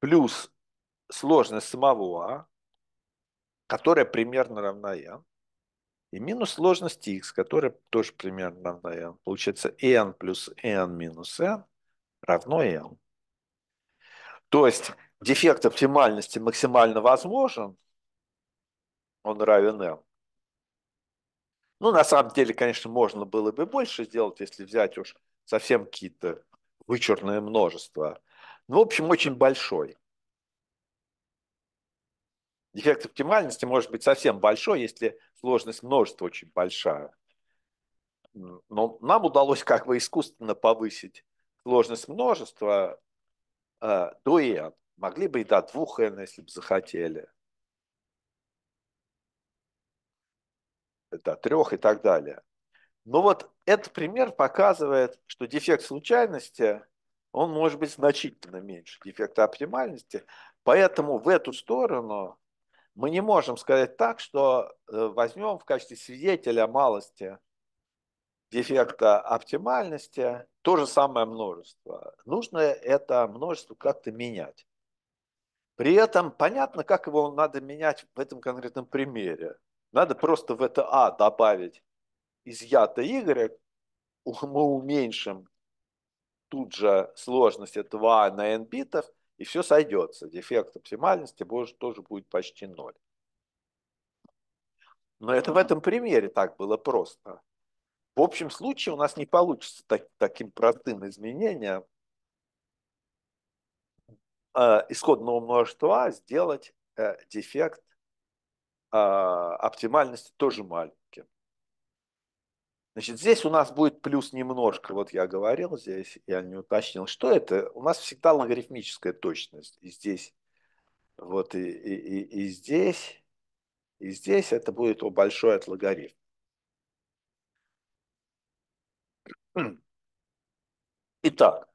плюс сложность самого А, которая примерно равна n. И минус сложности x, которая тоже примерно равна n. Получается n плюс n минус n равно n. То есть дефект оптимальности максимально возможен, он равен n. Ну, на самом деле, конечно, можно было бы больше сделать, если взять уж совсем какие-то вычурные множества. Ну, в общем, очень большой. Дефект оптимальности может быть совсем большой, если сложность множества очень большая. Но нам удалось как бы искусственно повысить сложность множества э, до n. Могли бы и до 2n, если бы захотели. До 3 и так далее. Но вот этот пример показывает, что дефект случайности, он может быть значительно меньше дефекта оптимальности. Поэтому в эту сторону мы не можем сказать так, что э, возьмем в качестве свидетеля малости дефекта оптимальности то же самое множество. Нужно это множество как-то менять. При этом понятно, как его надо менять в этом конкретном примере. Надо просто в это А добавить изъято Y, мы уменьшим тут же сложность этого А на N битов – и все сойдется. Дефект оптимальности тоже будет почти ноль. Но это в этом примере так было просто. В общем случае у нас не получится так, таким простым изменением э, исходного множества сделать э, дефект э, оптимальности тоже маленький. Значит, здесь у нас будет плюс немножко, вот я говорил здесь, я не уточнил, что это. У нас всегда логарифмическая точность. И здесь, вот и, и, и, и здесь, и здесь это будет О большой от логарифма. Итак,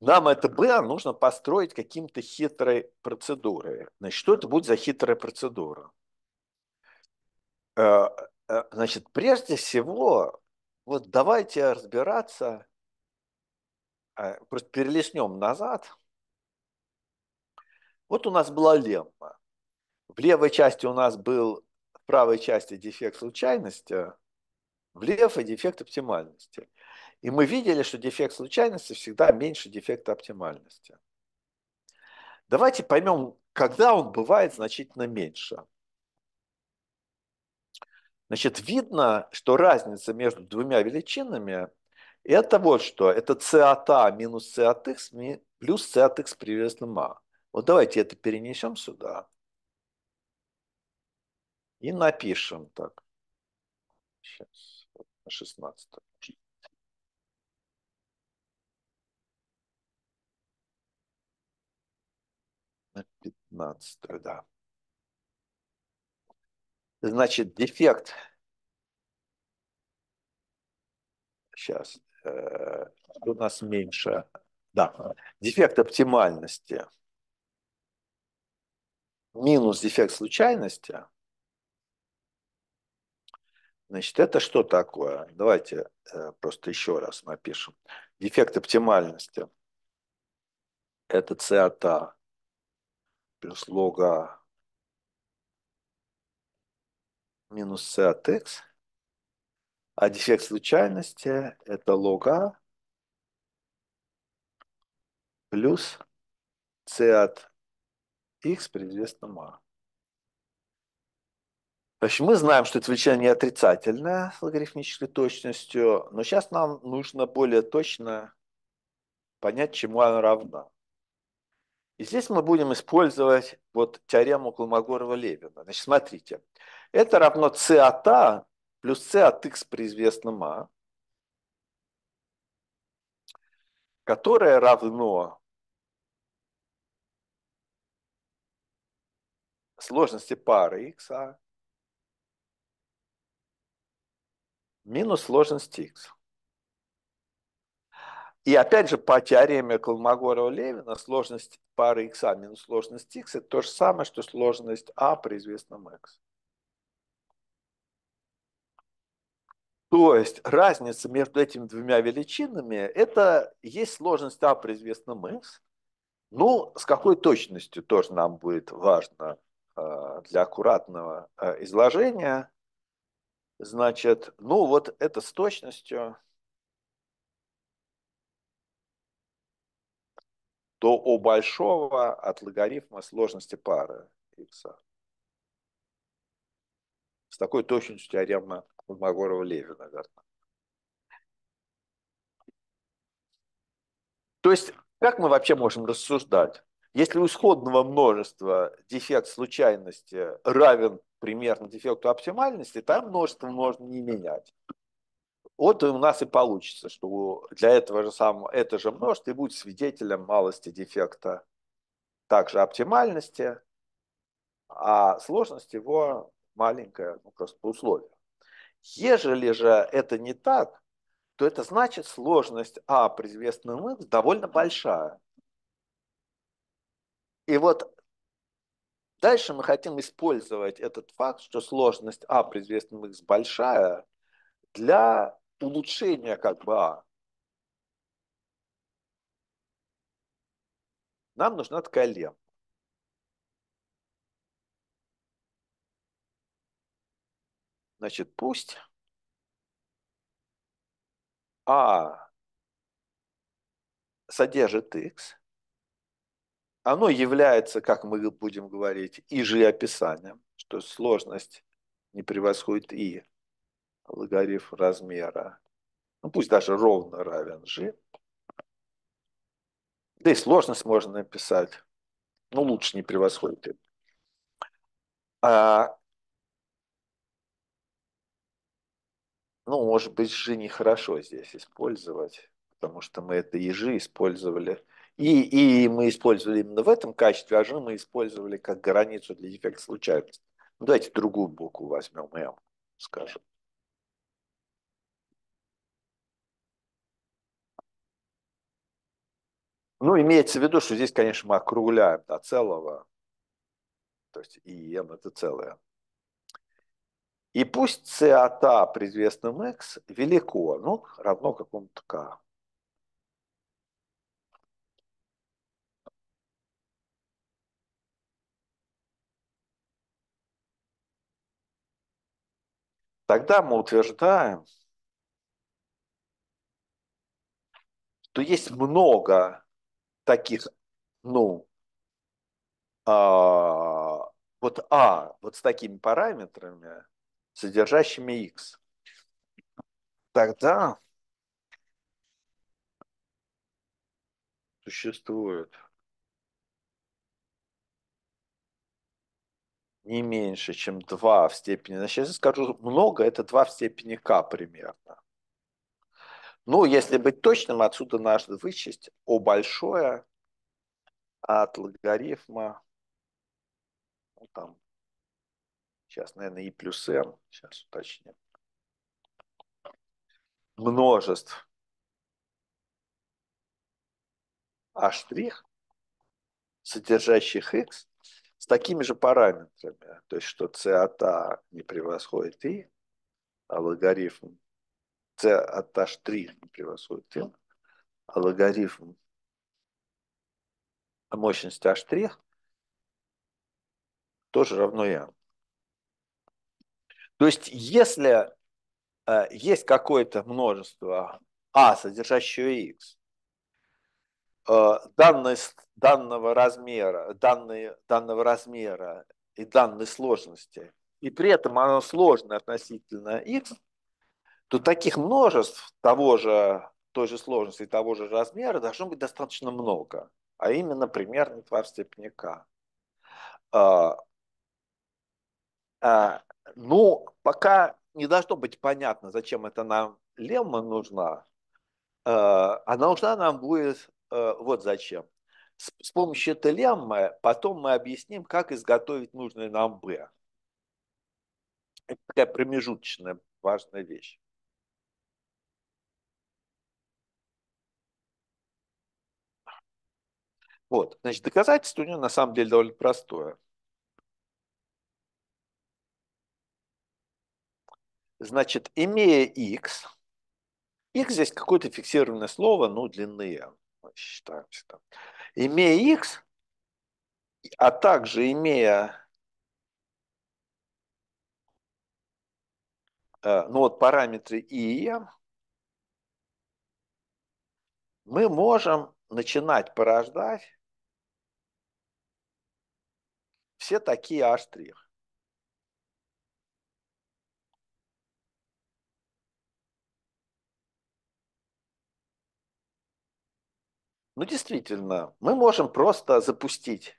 нам это Б нужно построить каким-то хитрой процедурой. Значит, что это будет за хитрая процедура? Э, э, значит, прежде всего, вот давайте разбираться, а, просто перелеснем назад. Вот у нас была лемма. В левой части у нас был, в правой части дефект случайности, в левой дефект оптимальности. И мы видели, что дефект случайности всегда меньше дефекта оптимальности. Давайте поймем, когда он бывает значительно меньше – Значит, видно, что разница между двумя величинами – это вот что. Это c от a минус c от x плюс c от а x при известном а. Вот давайте это перенесем сюда. И напишем так. Сейчас, вот на 16. На 15, да. Значит, дефект. Сейчас. Э, у нас меньше. Да. Дефект оптимальности минус дефект случайности. Значит, это что такое? Давайте э, просто еще раз напишем. Дефект оптимальности – это c от а плюс лога минус c от x. А дефект случайности это лог а плюс c от x при известном а. То есть мы знаем, что это величина отрицательная с логарифмической точностью, но сейчас нам нужно более точно понять, чему она равна. И здесь мы будем использовать вот теорему Колмогорова-Левина. Значит, Смотрите это равно c от а плюс c от x при известном a, а, которое равно сложности пары x а минус сложность x. И опять же, по теореме Колмогорова-Левина, сложность пары x а минус сложность x – это то же самое, что сложность а при известном x. То есть разница между этими двумя величинами – это есть сложность А при известном x. Ну, с какой точностью тоже нам будет важно а, для аккуратного а, изложения. Значит, ну вот это с точностью, то у большого от логарифма сложности пары х. С такой точностью теорема Колмогорова Леви, наверное. То есть, как мы вообще можем рассуждать? Если у исходного множества дефект случайности равен примерно дефекту оптимальности, там множество можно не менять. Вот у нас и получится, что для этого же самого, это же множество и будет свидетелем малости дефекта также оптимальности, а сложность его маленькая, ну, просто по условию. Ежели же это не так, то это значит сложность А при известном X довольно большая. И вот дальше мы хотим использовать этот факт, что сложность А при известном X большая, для улучшения как бы А. Нам нужна такая лента. Значит, пусть А содержит X, оно является, как мы будем говорить, и же описанием, что сложность не превосходит и логарифм размера, ну пусть даже ровно равен g. Да и сложность можно написать, ну лучше не превосходит. А Ну, может быть, «жи» нехорошо здесь использовать, потому что мы это ежи использовали. И, и мы использовали именно в этом качестве, а «жи» мы использовали как границу для дефекта случайности. Ну, давайте другую букву возьмем, «м», скажем. Ну, имеется в виду, что здесь, конечно, мы округляем до целого. То есть и m это целое. И пусть c от a при известном x велико, ну, равно какому-то k. Тогда мы утверждаем, что есть много таких, ну, а, вот А, вот с такими параметрами, содержащими x, тогда существует не меньше, чем 2 в степени, сейчас я скажу много, это 2 в степени k примерно. Ну, если быть точным, отсюда надо вычесть О большое от логарифма ну, там, Сейчас, наверное, и плюс m. Сейчас уточним. Множеств. А штрих, содержащих x, с такими же параметрами. То есть, что c от a а не превосходит и, а логарифм c от a а штрих не превосходит и, а логарифм мощности а, а тоже равно m. То есть, если э, есть какое-то множество А, содержащее X, э, данные, данного размера, данные, данного размера и данной сложности, и при этом оно сложно относительно X, то таких множеств того же, той же сложности и того же размера должно быть достаточно много, а именно примерно два степени К. Э, э, ну, пока не должно быть понятно, зачем это нам лемма нужна. Она э, нужна нам будет э, вот зачем. С, с помощью этой леммы потом мы объясним, как изготовить нужный нам Б. Это такая промежуточная важная вещь. Вот, значит, доказательство у него на самом деле довольно простое. Значит, имея x, x здесь какое-то фиксированное слово, ну, длины n, считаем всегда. Имея x, а также имея э, ну вот параметры и мы можем начинать порождать все такие h штрих. Ну, действительно, мы можем просто запустить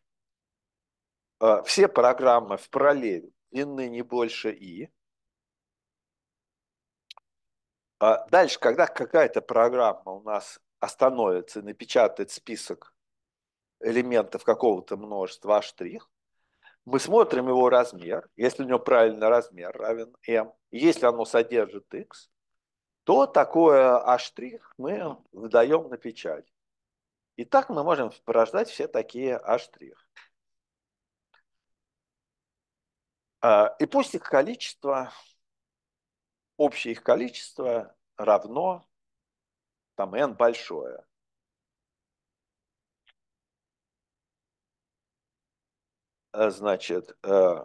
э, все программы в параллель, длины не больше и. А дальше, когда какая-то программа у нас остановится и напечатает список элементов какого-то множества h штрих, мы смотрим его размер, если у него правильный размер равен m, если оно содержит x, то такое h А' мы выдаем на печать. И так мы можем порождать все такие H'. А, и пусть их количество, общее их количество равно там n большое. Э, значит, э,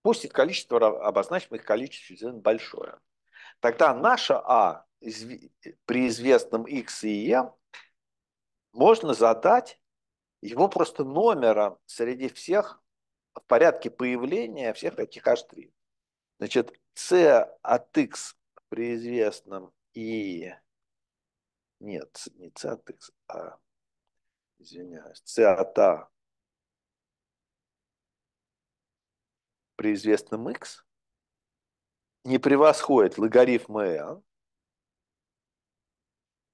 пусть их количество, обозначим их количество n большое. Тогда наша a а при известном x и e можно задать его просто номером среди всех в порядке появления всех этих H3. Значит, C от X при известном и... Нет, не C от X, а... Извиняюсь, C от A а при известном X не превосходит логарифм n.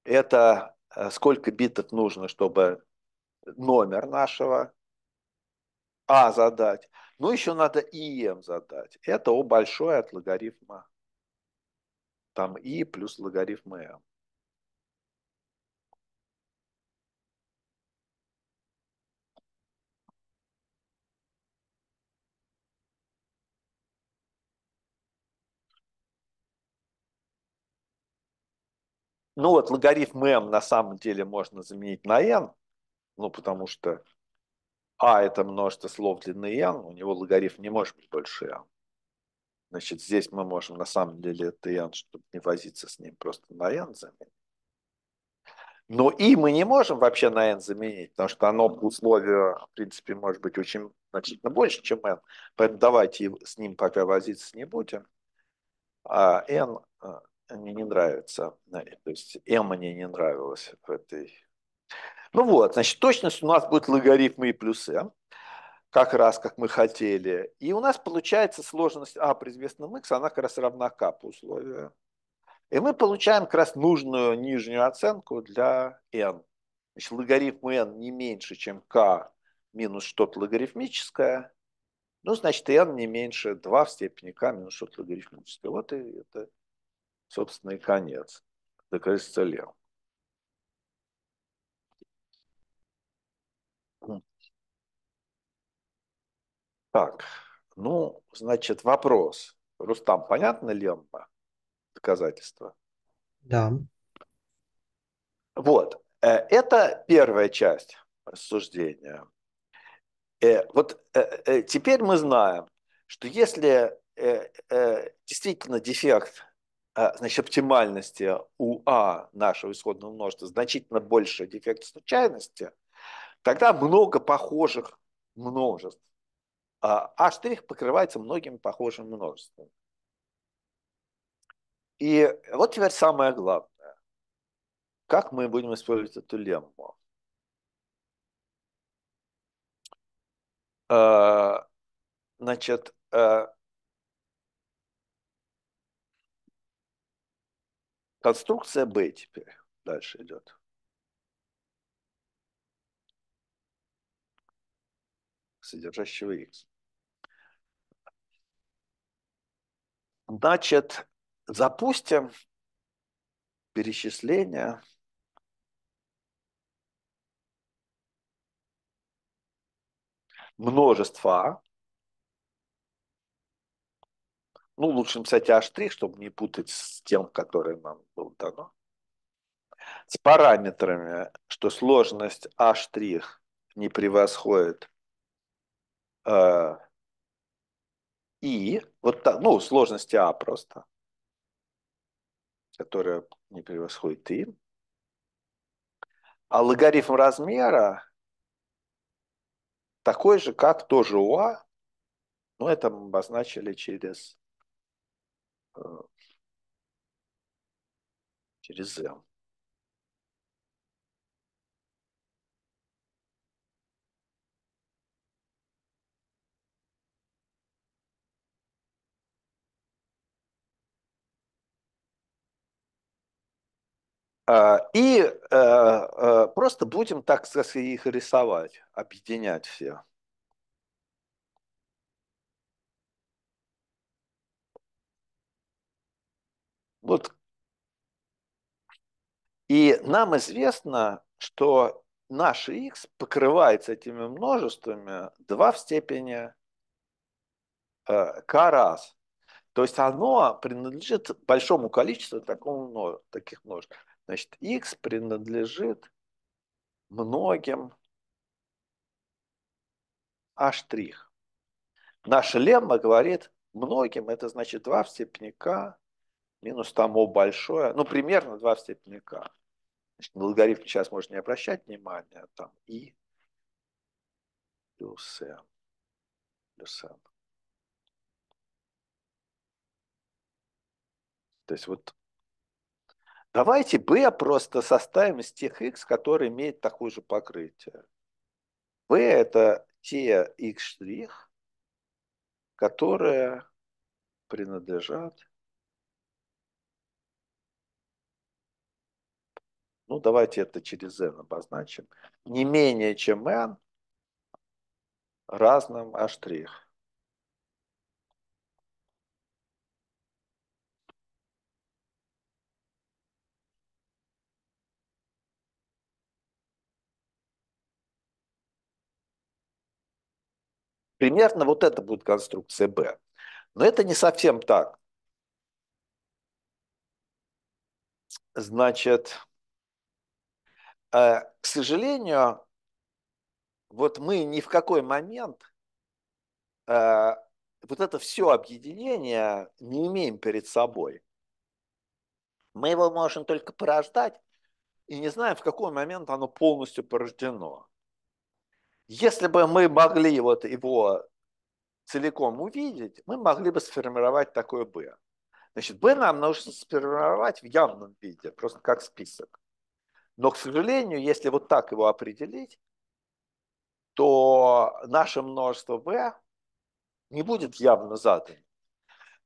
Это Э, сколько битов нужно, чтобы номер нашего А задать. Ну, еще надо ИМ задать. Это О большое от логарифма там И плюс логарифм М. Ну вот логарифм m на самом деле можно заменить на n, ну потому что а это множество слов длины n, у него логарифм не может быть больше n. Значит, здесь мы можем на самом деле это n, чтобы не возиться с ним, просто на n заменить. Но и мы не можем вообще на n заменить, потому что оно по условию, в принципе, может быть очень значительно больше, чем n. Поэтому давайте с ним пока возиться не будем. А n мне не нравится. Э, то есть М мне не нравилось в этой. Ну вот, значит, точность у нас будет логарифмы и плюс М, э, как раз как мы хотели. И у нас получается сложность А при известном Х, она как раз равна К по условию. И мы получаем как раз нужную нижнюю оценку для N. Значит, логарифм N не меньше, чем К минус что-то логарифмическое. Ну, значит, N не меньше 2 в степени k минус что-то логарифмическое. Вот и это собственно, и конец. Докрестится лев. Так, ну, значит, вопрос. Рустам, понятно лемма? Доказательства? Да. Вот, э, это первая часть рассуждения. Э, вот э, теперь мы знаем, что если действительно дефект а, значит, оптимальности у А нашего исходного множества значительно больше дефекта случайности, тогда много похожих множеств. А штрих покрывается многими похожими множествами. И вот теперь самое главное. Как мы будем использовать эту лемму? А, значит, а, Конструкция Б теперь дальше идет. Содержащего X. Значит, запустим перечисление множества Ну, лучше написать H3, чтобы не путать с тем, которое нам было дано. С параметрами, что сложность H' не превосходит э, И, вот так, ну, сложности А просто, которая не превосходит И. А логарифм размера такой же, как тоже у А, но это мы обозначили через через M. А, и э, э, просто будем, так сказать, их рисовать, объединять все. Вот. И нам известно, что наш x покрывается этими множествами 2 в степени э, k раз. То есть оно принадлежит большому количеству такому, таких множеств. Значит, x принадлежит многим h штрих. Наша лемма говорит, многим это значит 2 в степени k минус там О большое, ну, примерно 2 в степени К. Значит, на логарифм сейчас можно не обращать внимания, а там И плюс М, плюс М. То есть вот давайте B просто составим из тех x, которые имеют такое же покрытие. B это те x', которые принадлежат ну давайте это через n обозначим, не менее чем n разным а штрих. Примерно вот это будет конструкция B. Но это не совсем так. Значит, Э, к сожалению, вот мы ни в какой момент э, вот это все объединение не имеем перед собой. Мы его можем только порождать и не знаем, в какой момент оно полностью порождено. Если бы мы могли вот его целиком увидеть, мы могли бы сформировать такое «Б». Значит, «Б» нам нужно сформировать в явном виде, просто как список. Но, к сожалению, если вот так его определить, то наше множество b не будет явно задано.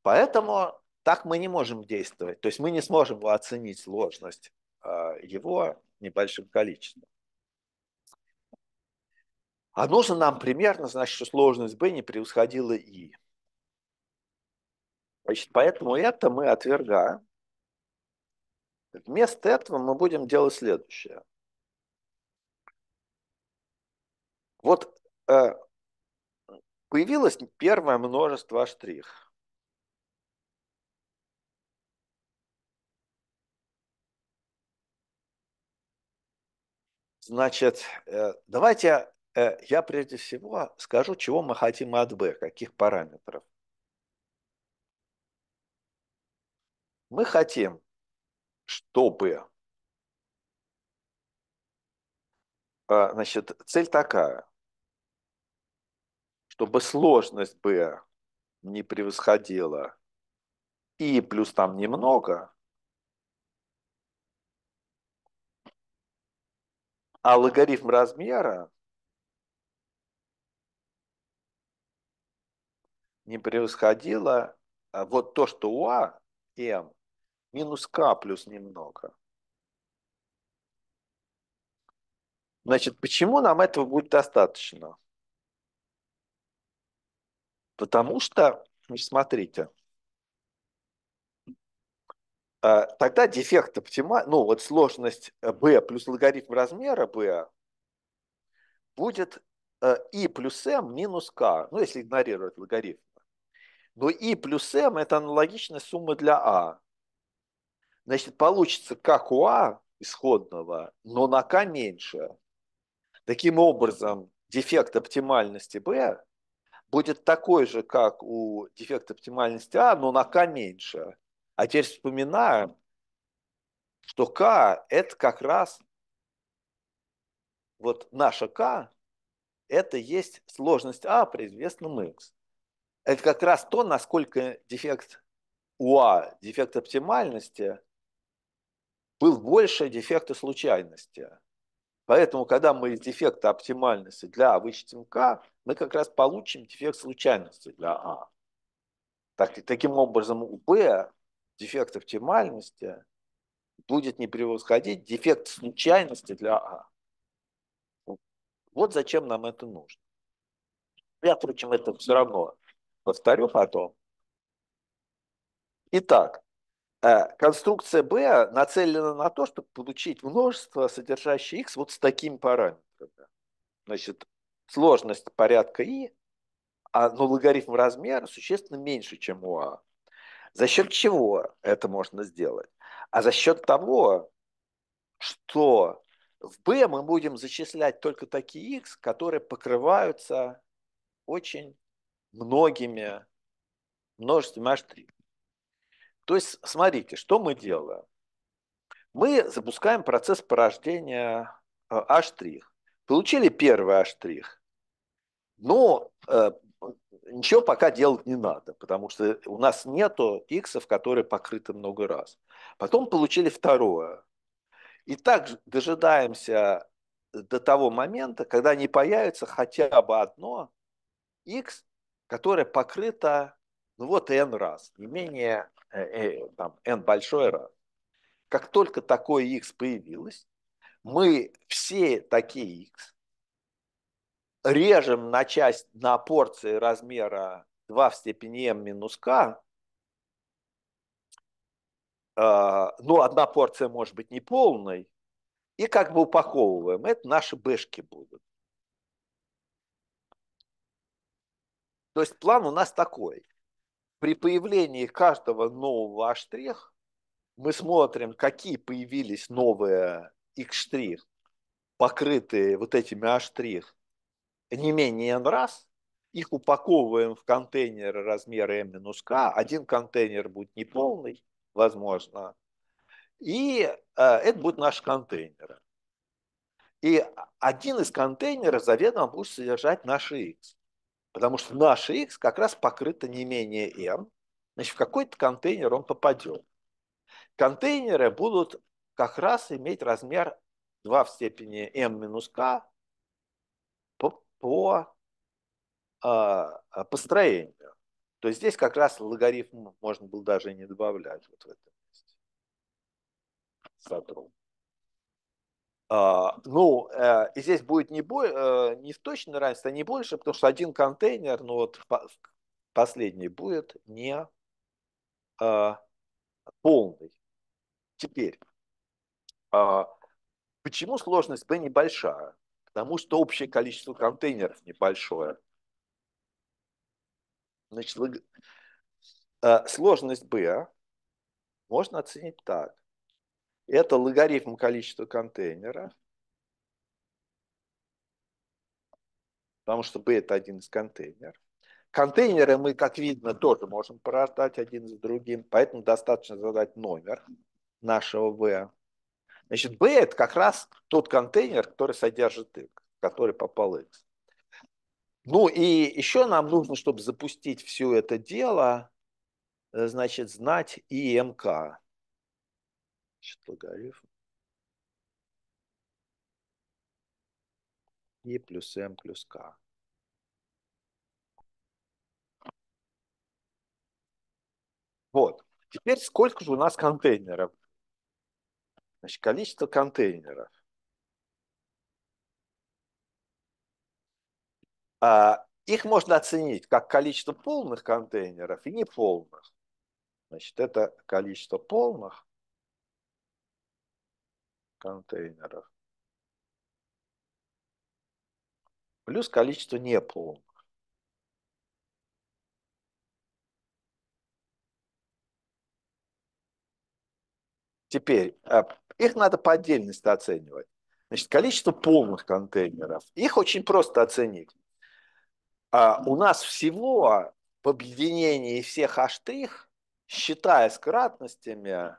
Поэтому так мы не можем действовать. То есть мы не сможем оценить сложность а, его небольшим количеством. А нужно нам примерно, значит, что сложность b не превосходила и. Значит, поэтому это мы отвергаем. Вместо этого мы будем делать следующее. Вот э, появилось первое множество штрих. Значит, э, давайте э, я прежде всего скажу, чего мы хотим от b, каких параметров. Мы хотим чтобы... А, значит, цель такая, чтобы сложность B не превосходила и плюс там немного, а логарифм размера не превосходила а вот то, что у А, М, минус k плюс немного. Значит, почему нам этого будет достаточно? Потому что, смотрите, а, тогда дефект оптимальный, ну вот сложность э, b плюс логарифм размера b будет э, и плюс m минус k, ну если игнорировать логарифм. Но и плюс m это аналогичная сумма для a. А значит, получится как у А исходного, но на К меньше. Таким образом, дефект оптимальности Б будет такой же, как у дефекта оптимальности А, но на К меньше. А теперь вспоминаем, что К – это как раз вот наша К, это есть сложность А при известном X. Это как раз то, насколько дефект у А, дефект оптимальности, был больше дефекта случайности. Поэтому, когда мы из дефекта оптимальности для А вычтем К, мы как раз получим дефект случайности для А. Так, таким образом, у Б дефект оптимальности будет не превосходить дефект случайности для А. Вот зачем нам это нужно. Я, впрочем, это все равно повторю потом. Итак, Э, конструкция B нацелена на то, чтобы получить множество, содержащее x вот с таким параметром. Значит, сложность порядка i, а, но ну, логарифм размера существенно меньше, чем у a. А. За счет чего это можно сделать? А за счет того, что в b мы будем зачислять только такие x, которые покрываются очень многими множествами h3. То есть, смотрите, что мы делаем? Мы запускаем процесс порождения э, H А'. Получили первый А', но э, ничего пока делать не надо, потому что у нас нету иксов, которые покрыты много раз. Потом получили второе. И так дожидаемся до того момента, когда не появится хотя бы одно x, которое покрыто ну вот n раз, не менее э, э, там, n большой раз. Как только такое x появилось, мы все такие x режем на часть, на порции размера 2 в степени m минус k, а, ну, одна порция может быть не полной, и как бы упаковываем. Это наши бэшки будут. То есть план у нас такой при появлении каждого нового H' мы смотрим, какие появились новые X', покрытые вот этими H' не менее N раз, их упаковываем в контейнеры размера M-K, один контейнер будет неполный, возможно, и э, это будет наш контейнер И один из контейнеров заведомо будет содержать наши X. Потому что наше x как раз покрыто не менее n. Значит, в какой-то контейнер он попадет. Контейнеры будут как раз иметь размер 2 в степени m минус k по, по э, построению. То есть здесь как раз логарифм можно было даже не добавлять вот в этом месте. Сотрудник. А, ну, э, и здесь будет не, бой, э, не в точное а не больше, потому что один контейнер, ну вот последний будет не а, полный. Теперь, а, почему сложность B небольшая? Потому что общее количество контейнеров небольшое. Значит, э, сложность B можно оценить так. Это логарифм количества контейнера, Потому что B это один из контейнеров. Контейнеры мы, как видно, тоже можем порождать один за другим, поэтому достаточно задать номер нашего B. Значит, B это как раз тот контейнер, который содержит Y, который попал X. Ну и еще нам нужно, чтобы запустить все это дело, э, значит, знать ИМК. Значит, логарифм и плюс m плюс k. Вот. Теперь сколько же у нас контейнеров? Значит, количество контейнеров. А, их можно оценить как количество полных контейнеров и неполных. Значит, это количество полных контейнеров. Плюс количество непломб. Теперь а, их надо по отдельности оценивать. Значит, количество полных контейнеров. Их очень просто оценить. А у нас всего в объединении всех H3, считая с кратностями,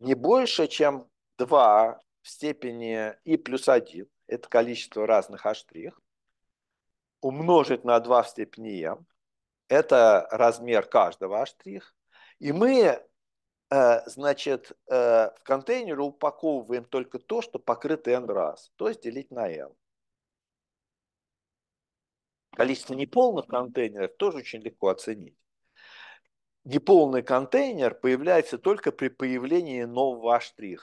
не больше, чем 2 в степени и плюс 1, это количество разных H' умножить на 2 в степени m. Это размер каждого h'. И мы, э, значит, э, в контейнер упаковываем только то, что покрыто n раз, то есть делить на n. Количество неполных контейнеров тоже очень легко оценить. Неполный контейнер появляется только при появлении нового h'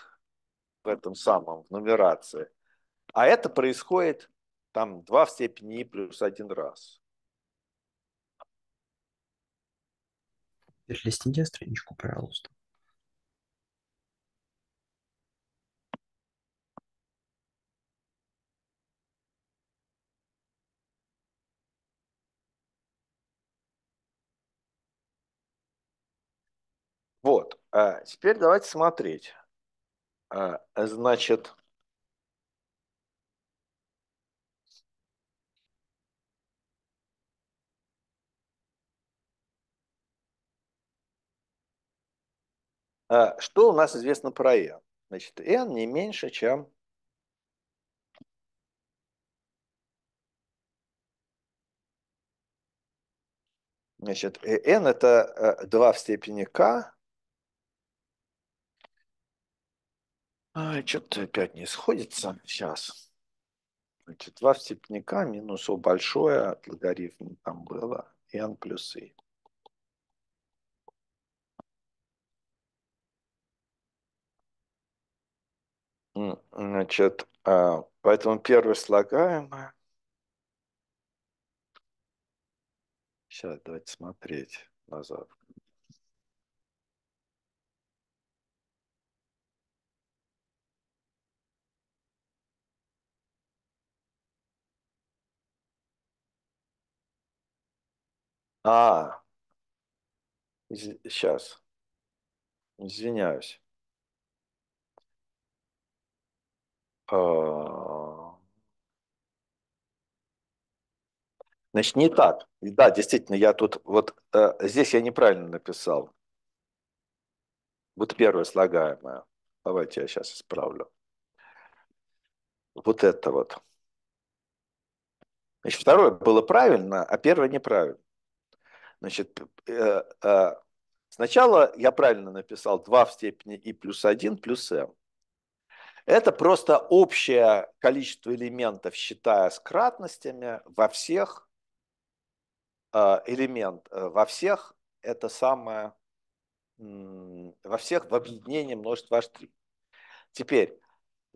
в этом самом, в нумерации. А это происходит там 2 в степени плюс один раз. Перелистните страничку, пожалуйста. Вот. А теперь давайте смотреть. А, значит, а, Что у нас известно про n? Значит, n не меньше, чем Значит, э, n это 2 э, в степени k А, Что-то опять не сходится. Сейчас. Значит, 2 в степняка минус O большое от логарифма там было. И N плюс I. Значит, а, поэтому первое слагаемое. Сейчас давайте смотреть назад. А, сейчас, извиняюсь. А. Значит, не так. Да, действительно, я тут, вот э, здесь я неправильно написал. Вот первое слагаемое. Давайте я сейчас исправлю. Вот это вот. Значит, второе было правильно, а первое неправильно. Значит, э, э, сначала я правильно написал 2 в степени и плюс 1 плюс m. Это просто общее количество элементов, считая с кратностями, во всех э, элемент, во всех это самое, во всех в объединении множества H3. Теперь,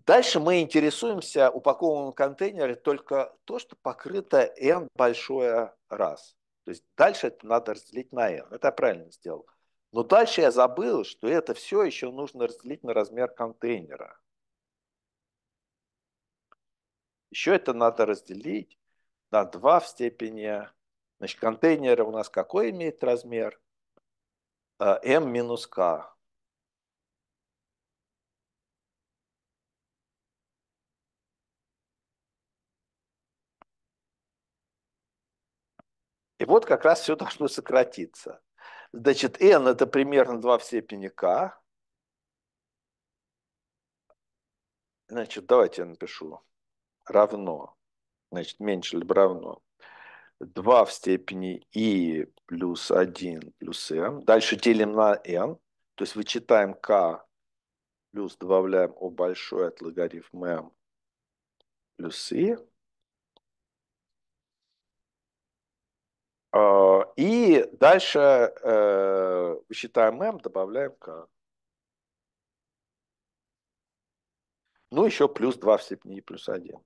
Дальше мы интересуемся упакованным контейнером только то, что покрыто n большое раз. То есть дальше это надо разделить на n. Это я правильно сделал. Но дальше я забыл, что это все еще нужно разделить на размер контейнера. Еще это надо разделить на 2 в степени. Значит, контейнеры у нас какой имеет размер? m э, минус k. И вот как раз все должно сократиться. Значит, n это примерно 2 в степени k. Значит, давайте я напишу равно, значит, меньше либо равно 2 в степени i плюс 1 плюс m. Дальше делим на n, то есть вычитаем k плюс добавляем o большое от логарифма m плюс i А, и дальше, считаем э, m, добавляем k. Ну, еще плюс 2 в степени и плюс 1.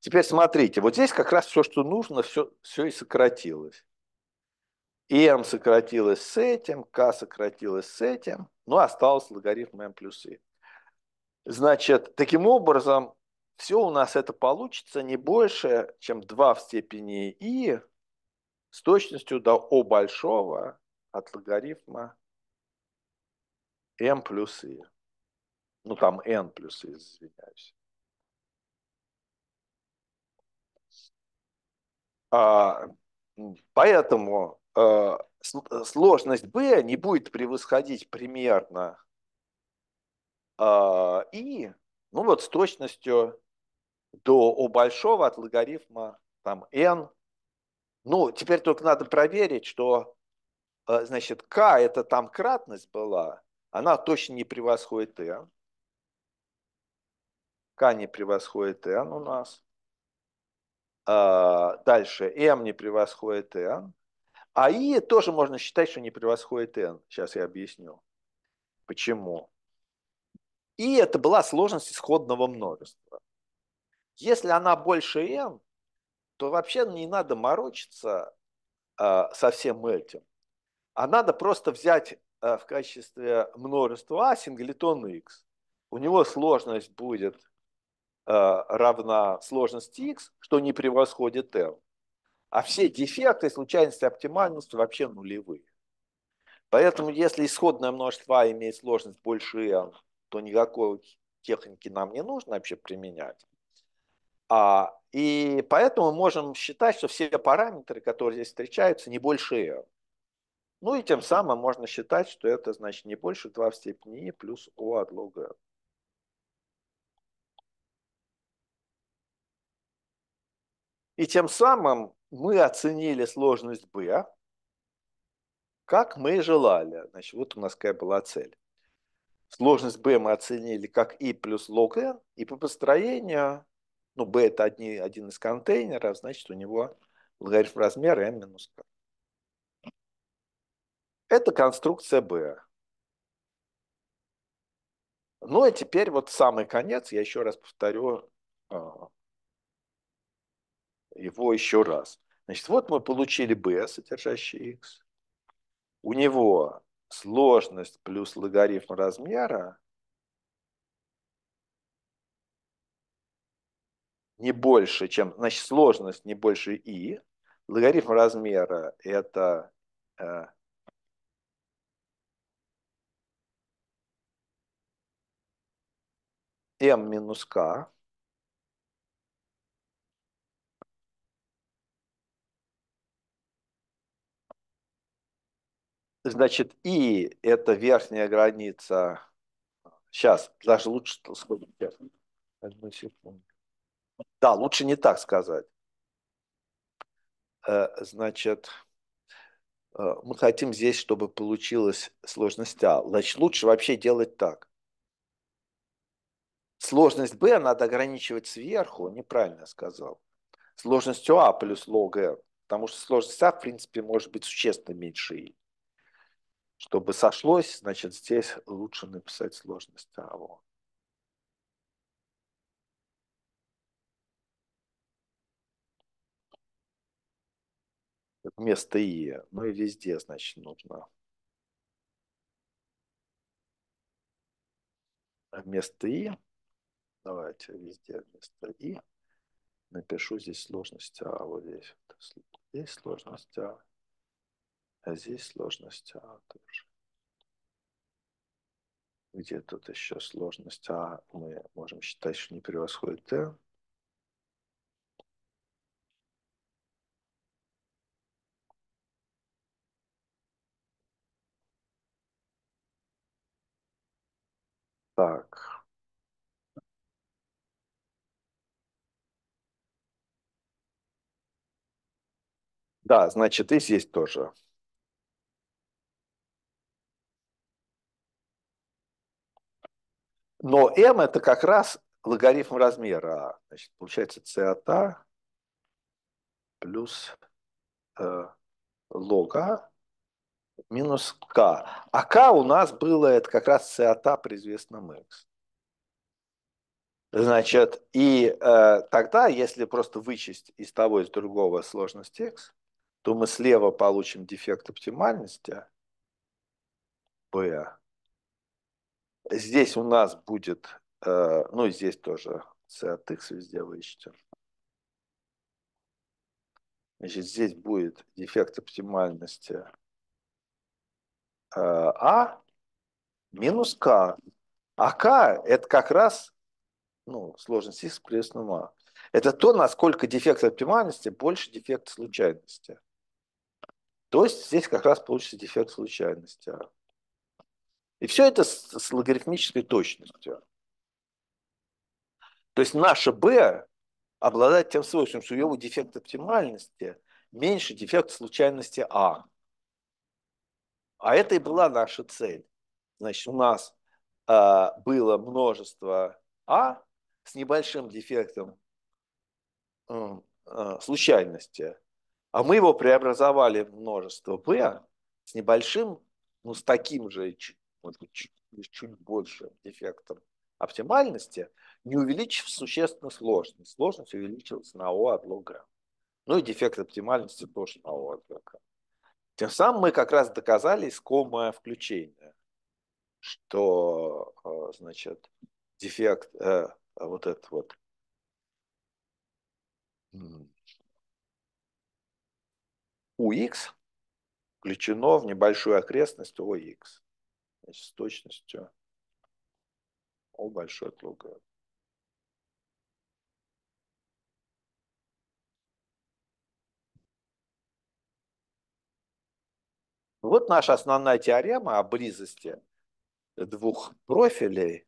Теперь смотрите, вот здесь как раз все, что нужно, все, все и сократилось. И m сократилось с этим, k сократилось с этим, но остался логарифм m плюс i. Значит, таким образом, все у нас это получится не больше, чем 2 в степени и с точностью до О большого от логарифма m плюс i. Ну, там n плюс i, извиняюсь. А, поэтому э, сложность b не будет превосходить примерно э, и, ну вот с точностью до О большого от логарифма там n ну, теперь только надо проверить, что, э, значит, К, это там кратность была, она точно не превосходит N. К не превосходит N у нас. А, дальше М не превосходит N. А И тоже можно считать, что не превосходит N. Сейчас я объясню. Почему? И это была сложность исходного множества. Если она больше N, то вообще не надо морочиться э, со всем этим, а надо просто взять э, в качестве множества А синглитон X. У него сложность будет э, равна сложности X, что не превосходит L. А все дефекты, случайности, оптимальности вообще нулевые. Поэтому если исходное множество А имеет сложность больше L, то никакой техники нам не нужно вообще применять. А, и поэтому можем считать, что все параметры, которые здесь встречаются, не больше r. Ну и тем самым можно считать, что это значит не больше 2 в степени i плюс o от лога r. И тем самым мы оценили сложность b, как мы и желали. Значит, вот у нас какая была цель. Сложность b мы оценили как i плюс лог n, и по построению ну, B это одни, один из контейнеров, значит, у него логарифм размера m минус k. Это конструкция B. Ну, а теперь вот самый конец, я еще раз повторю а, его еще раз. Значит, вот мы получили B, содержащий x. У него сложность плюс логарифм размера не больше, чем, значит, сложность не больше и, логарифм размера это э, m минус k, Значит, и это верхняя граница. Сейчас, даже лучше, сколько сейчас. Одну секунду. Да, лучше не так сказать. Э, значит, э, мы хотим здесь, чтобы получилась сложность А. Значит, лучше вообще делать так. Сложность Б надо ограничивать сверху, неправильно сказал. Сложностью А плюс лог N. Потому что сложность А, в принципе, может быть существенно меньше И. Чтобы сошлось, значит, здесь лучше написать сложность А. Вот. вместо «и», ну и везде, значит, нужно. Вместо а «и», давайте везде вместо «и», напишу здесь сложность А, вот здесь, здесь сложность А, а здесь сложность А тоже. Где тут еще сложность А мы можем считать, что не превосходит Т. Так. Да, значит, и здесь тоже. Но m это как раз логарифм размера. Значит, получается c от a плюс э, лога минус k. А k у нас было, это как раз циата при известном x. Значит, и э, тогда, если просто вычесть из того, из другого сложность x, то мы слева получим дефект оптимальности b. Здесь у нас будет, э, ну здесь тоже c от x везде вычтем. Значит, здесь будет дефект оптимальности Э, а минус К. А К это как раз ну, сложность X плюсом А. Это то, насколько дефект оптимальности больше дефект случайности. То есть здесь как раз получится дефект случайности. А. И все это с, логарифмической точностью. То есть наша B обладает тем свойством, что у его дефект оптимальности меньше дефект случайности А. А это и была наша цель. Значит, у нас э, было множество А с небольшим дефектом э, э, случайности, а мы его преобразовали в множество В с небольшим, ну с таким же, может быть, чуть, чуть большим дефектом оптимальности, не увеличив существенно сложность. Сложность увеличилась на О от лога. Ну и дефект оптимальности тоже на О от лога. Тем самым мы как раз доказали искомое включение, что, э, значит, дефект, э, вот этот вот, у x включено в небольшую окрестность ОХ, значит, с точностью О большой от луга. Вот наша основная теорема о близости двух профилей.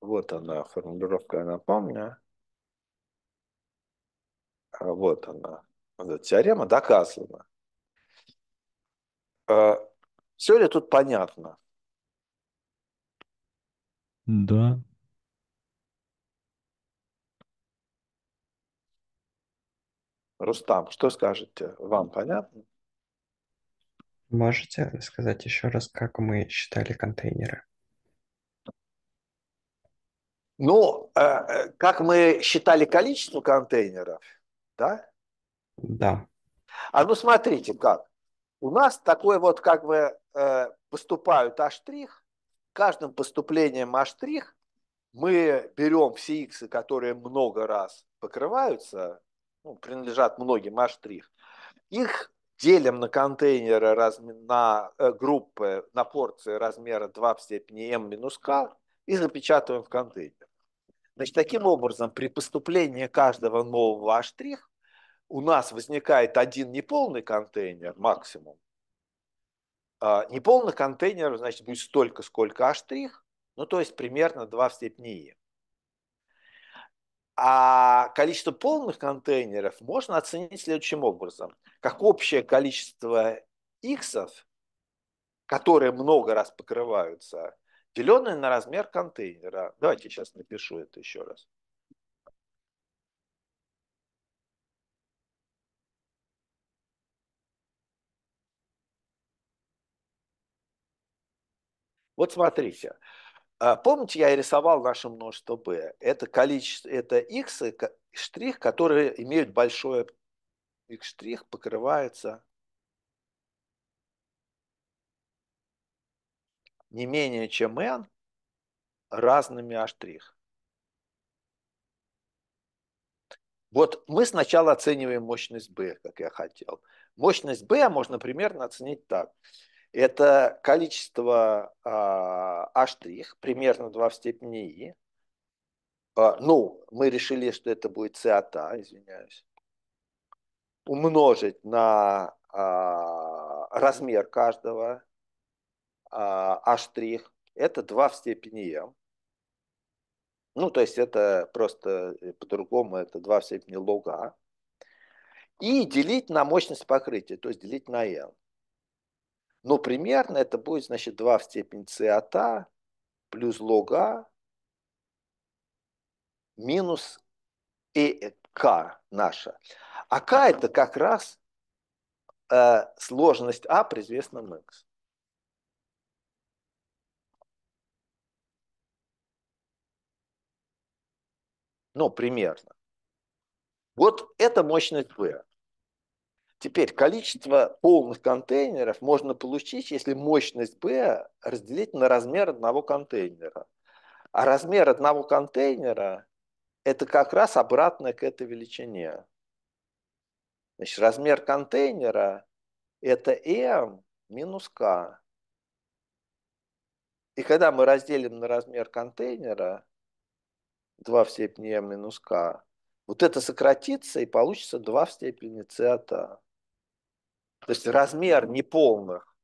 Вот она, формулировка, я напомню. А вот она. Вот теорема доказана. А Все ли тут понятно? Да. Рустам, что скажете? Вам понятно? Можете сказать еще раз, как мы считали контейнеры? Ну, э, э, как мы считали количество контейнеров, да? Да. А ну смотрите как. У нас такой вот как бы э, поступают А', каждым поступлением А' мы берем все иксы, которые много раз покрываются, ну, принадлежат многим А', их делим на контейнеры, раз, на э, группы, на порции размера 2 в степени m минус k и запечатываем в контейнер. Значит, таким образом, при поступлении каждого нового аштрих у нас возникает один неполный контейнер максимум. А, неполный контейнер, значит, будет столько, сколько аштрих, ну, то есть примерно 2 в степени e. А количество полных контейнеров можно оценить следующим образом. Как общее количество иксов, которые много раз покрываются, деленное на размер контейнера. Давайте сейчас напишу это еще раз. Вот смотрите, а помните, я рисовал наше множество b. Это количество, это x штрих, которые имеют большое x штрих, покрывается не менее чем n разными а штрих. Вот мы сначала оцениваем мощность b, как я хотел. Мощность b можно примерно оценить так. Это количество а штрих, примерно 2 в степени и. А, ну, мы решили, что это будет c от а, извиняюсь. Умножить на а, размер каждого а штрих. Это 2 в степени m. Ну, то есть это просто э, по-другому, это 2 в степени лога. И делить на мощность покрытия, то есть делить на n. Но примерно это будет, значит, 2 в степени c от а плюс лог а минус e, к наша. А к это как раз э, сложность а при известном x. Ну, примерно. Вот это мощность B. Теперь количество полных контейнеров можно получить, если мощность B разделить на размер одного контейнера. А размер одного контейнера – это как раз обратное к этой величине. Значит, размер контейнера – это m минус k. И когда мы разделим на размер контейнера 2 в степени m минус k, вот это сократится и получится 2 в степени c от a. А. То есть размер неполных,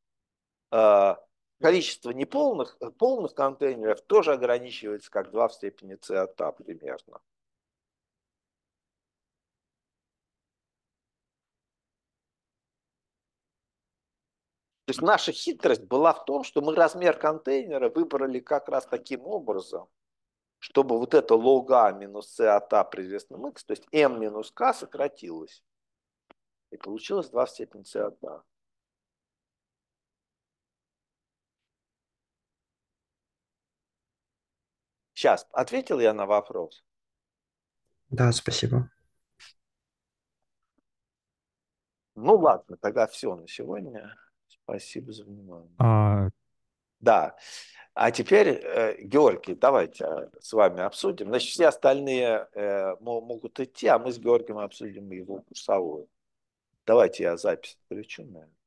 а, количество неполных, э, полных контейнеров тоже ограничивается как 2 в степени циата примерно. То есть наша хитрость была в том, что мы размер контейнера выбрали как раз таким образом, чтобы вот это лога минус c от а при известном x, то есть m минус k сократилось. И получилось 2 в степени c1. Сейчас, ответил я на вопрос? Да, спасибо. Ну ладно, тогда все на сегодня. Спасибо за внимание. А... Да. А теперь, э, Георгий, давайте э, с вами обсудим. Значит, все остальные э, могут идти, а мы с Георгием обсудим его курсовую. Давайте я запись включу, наверное.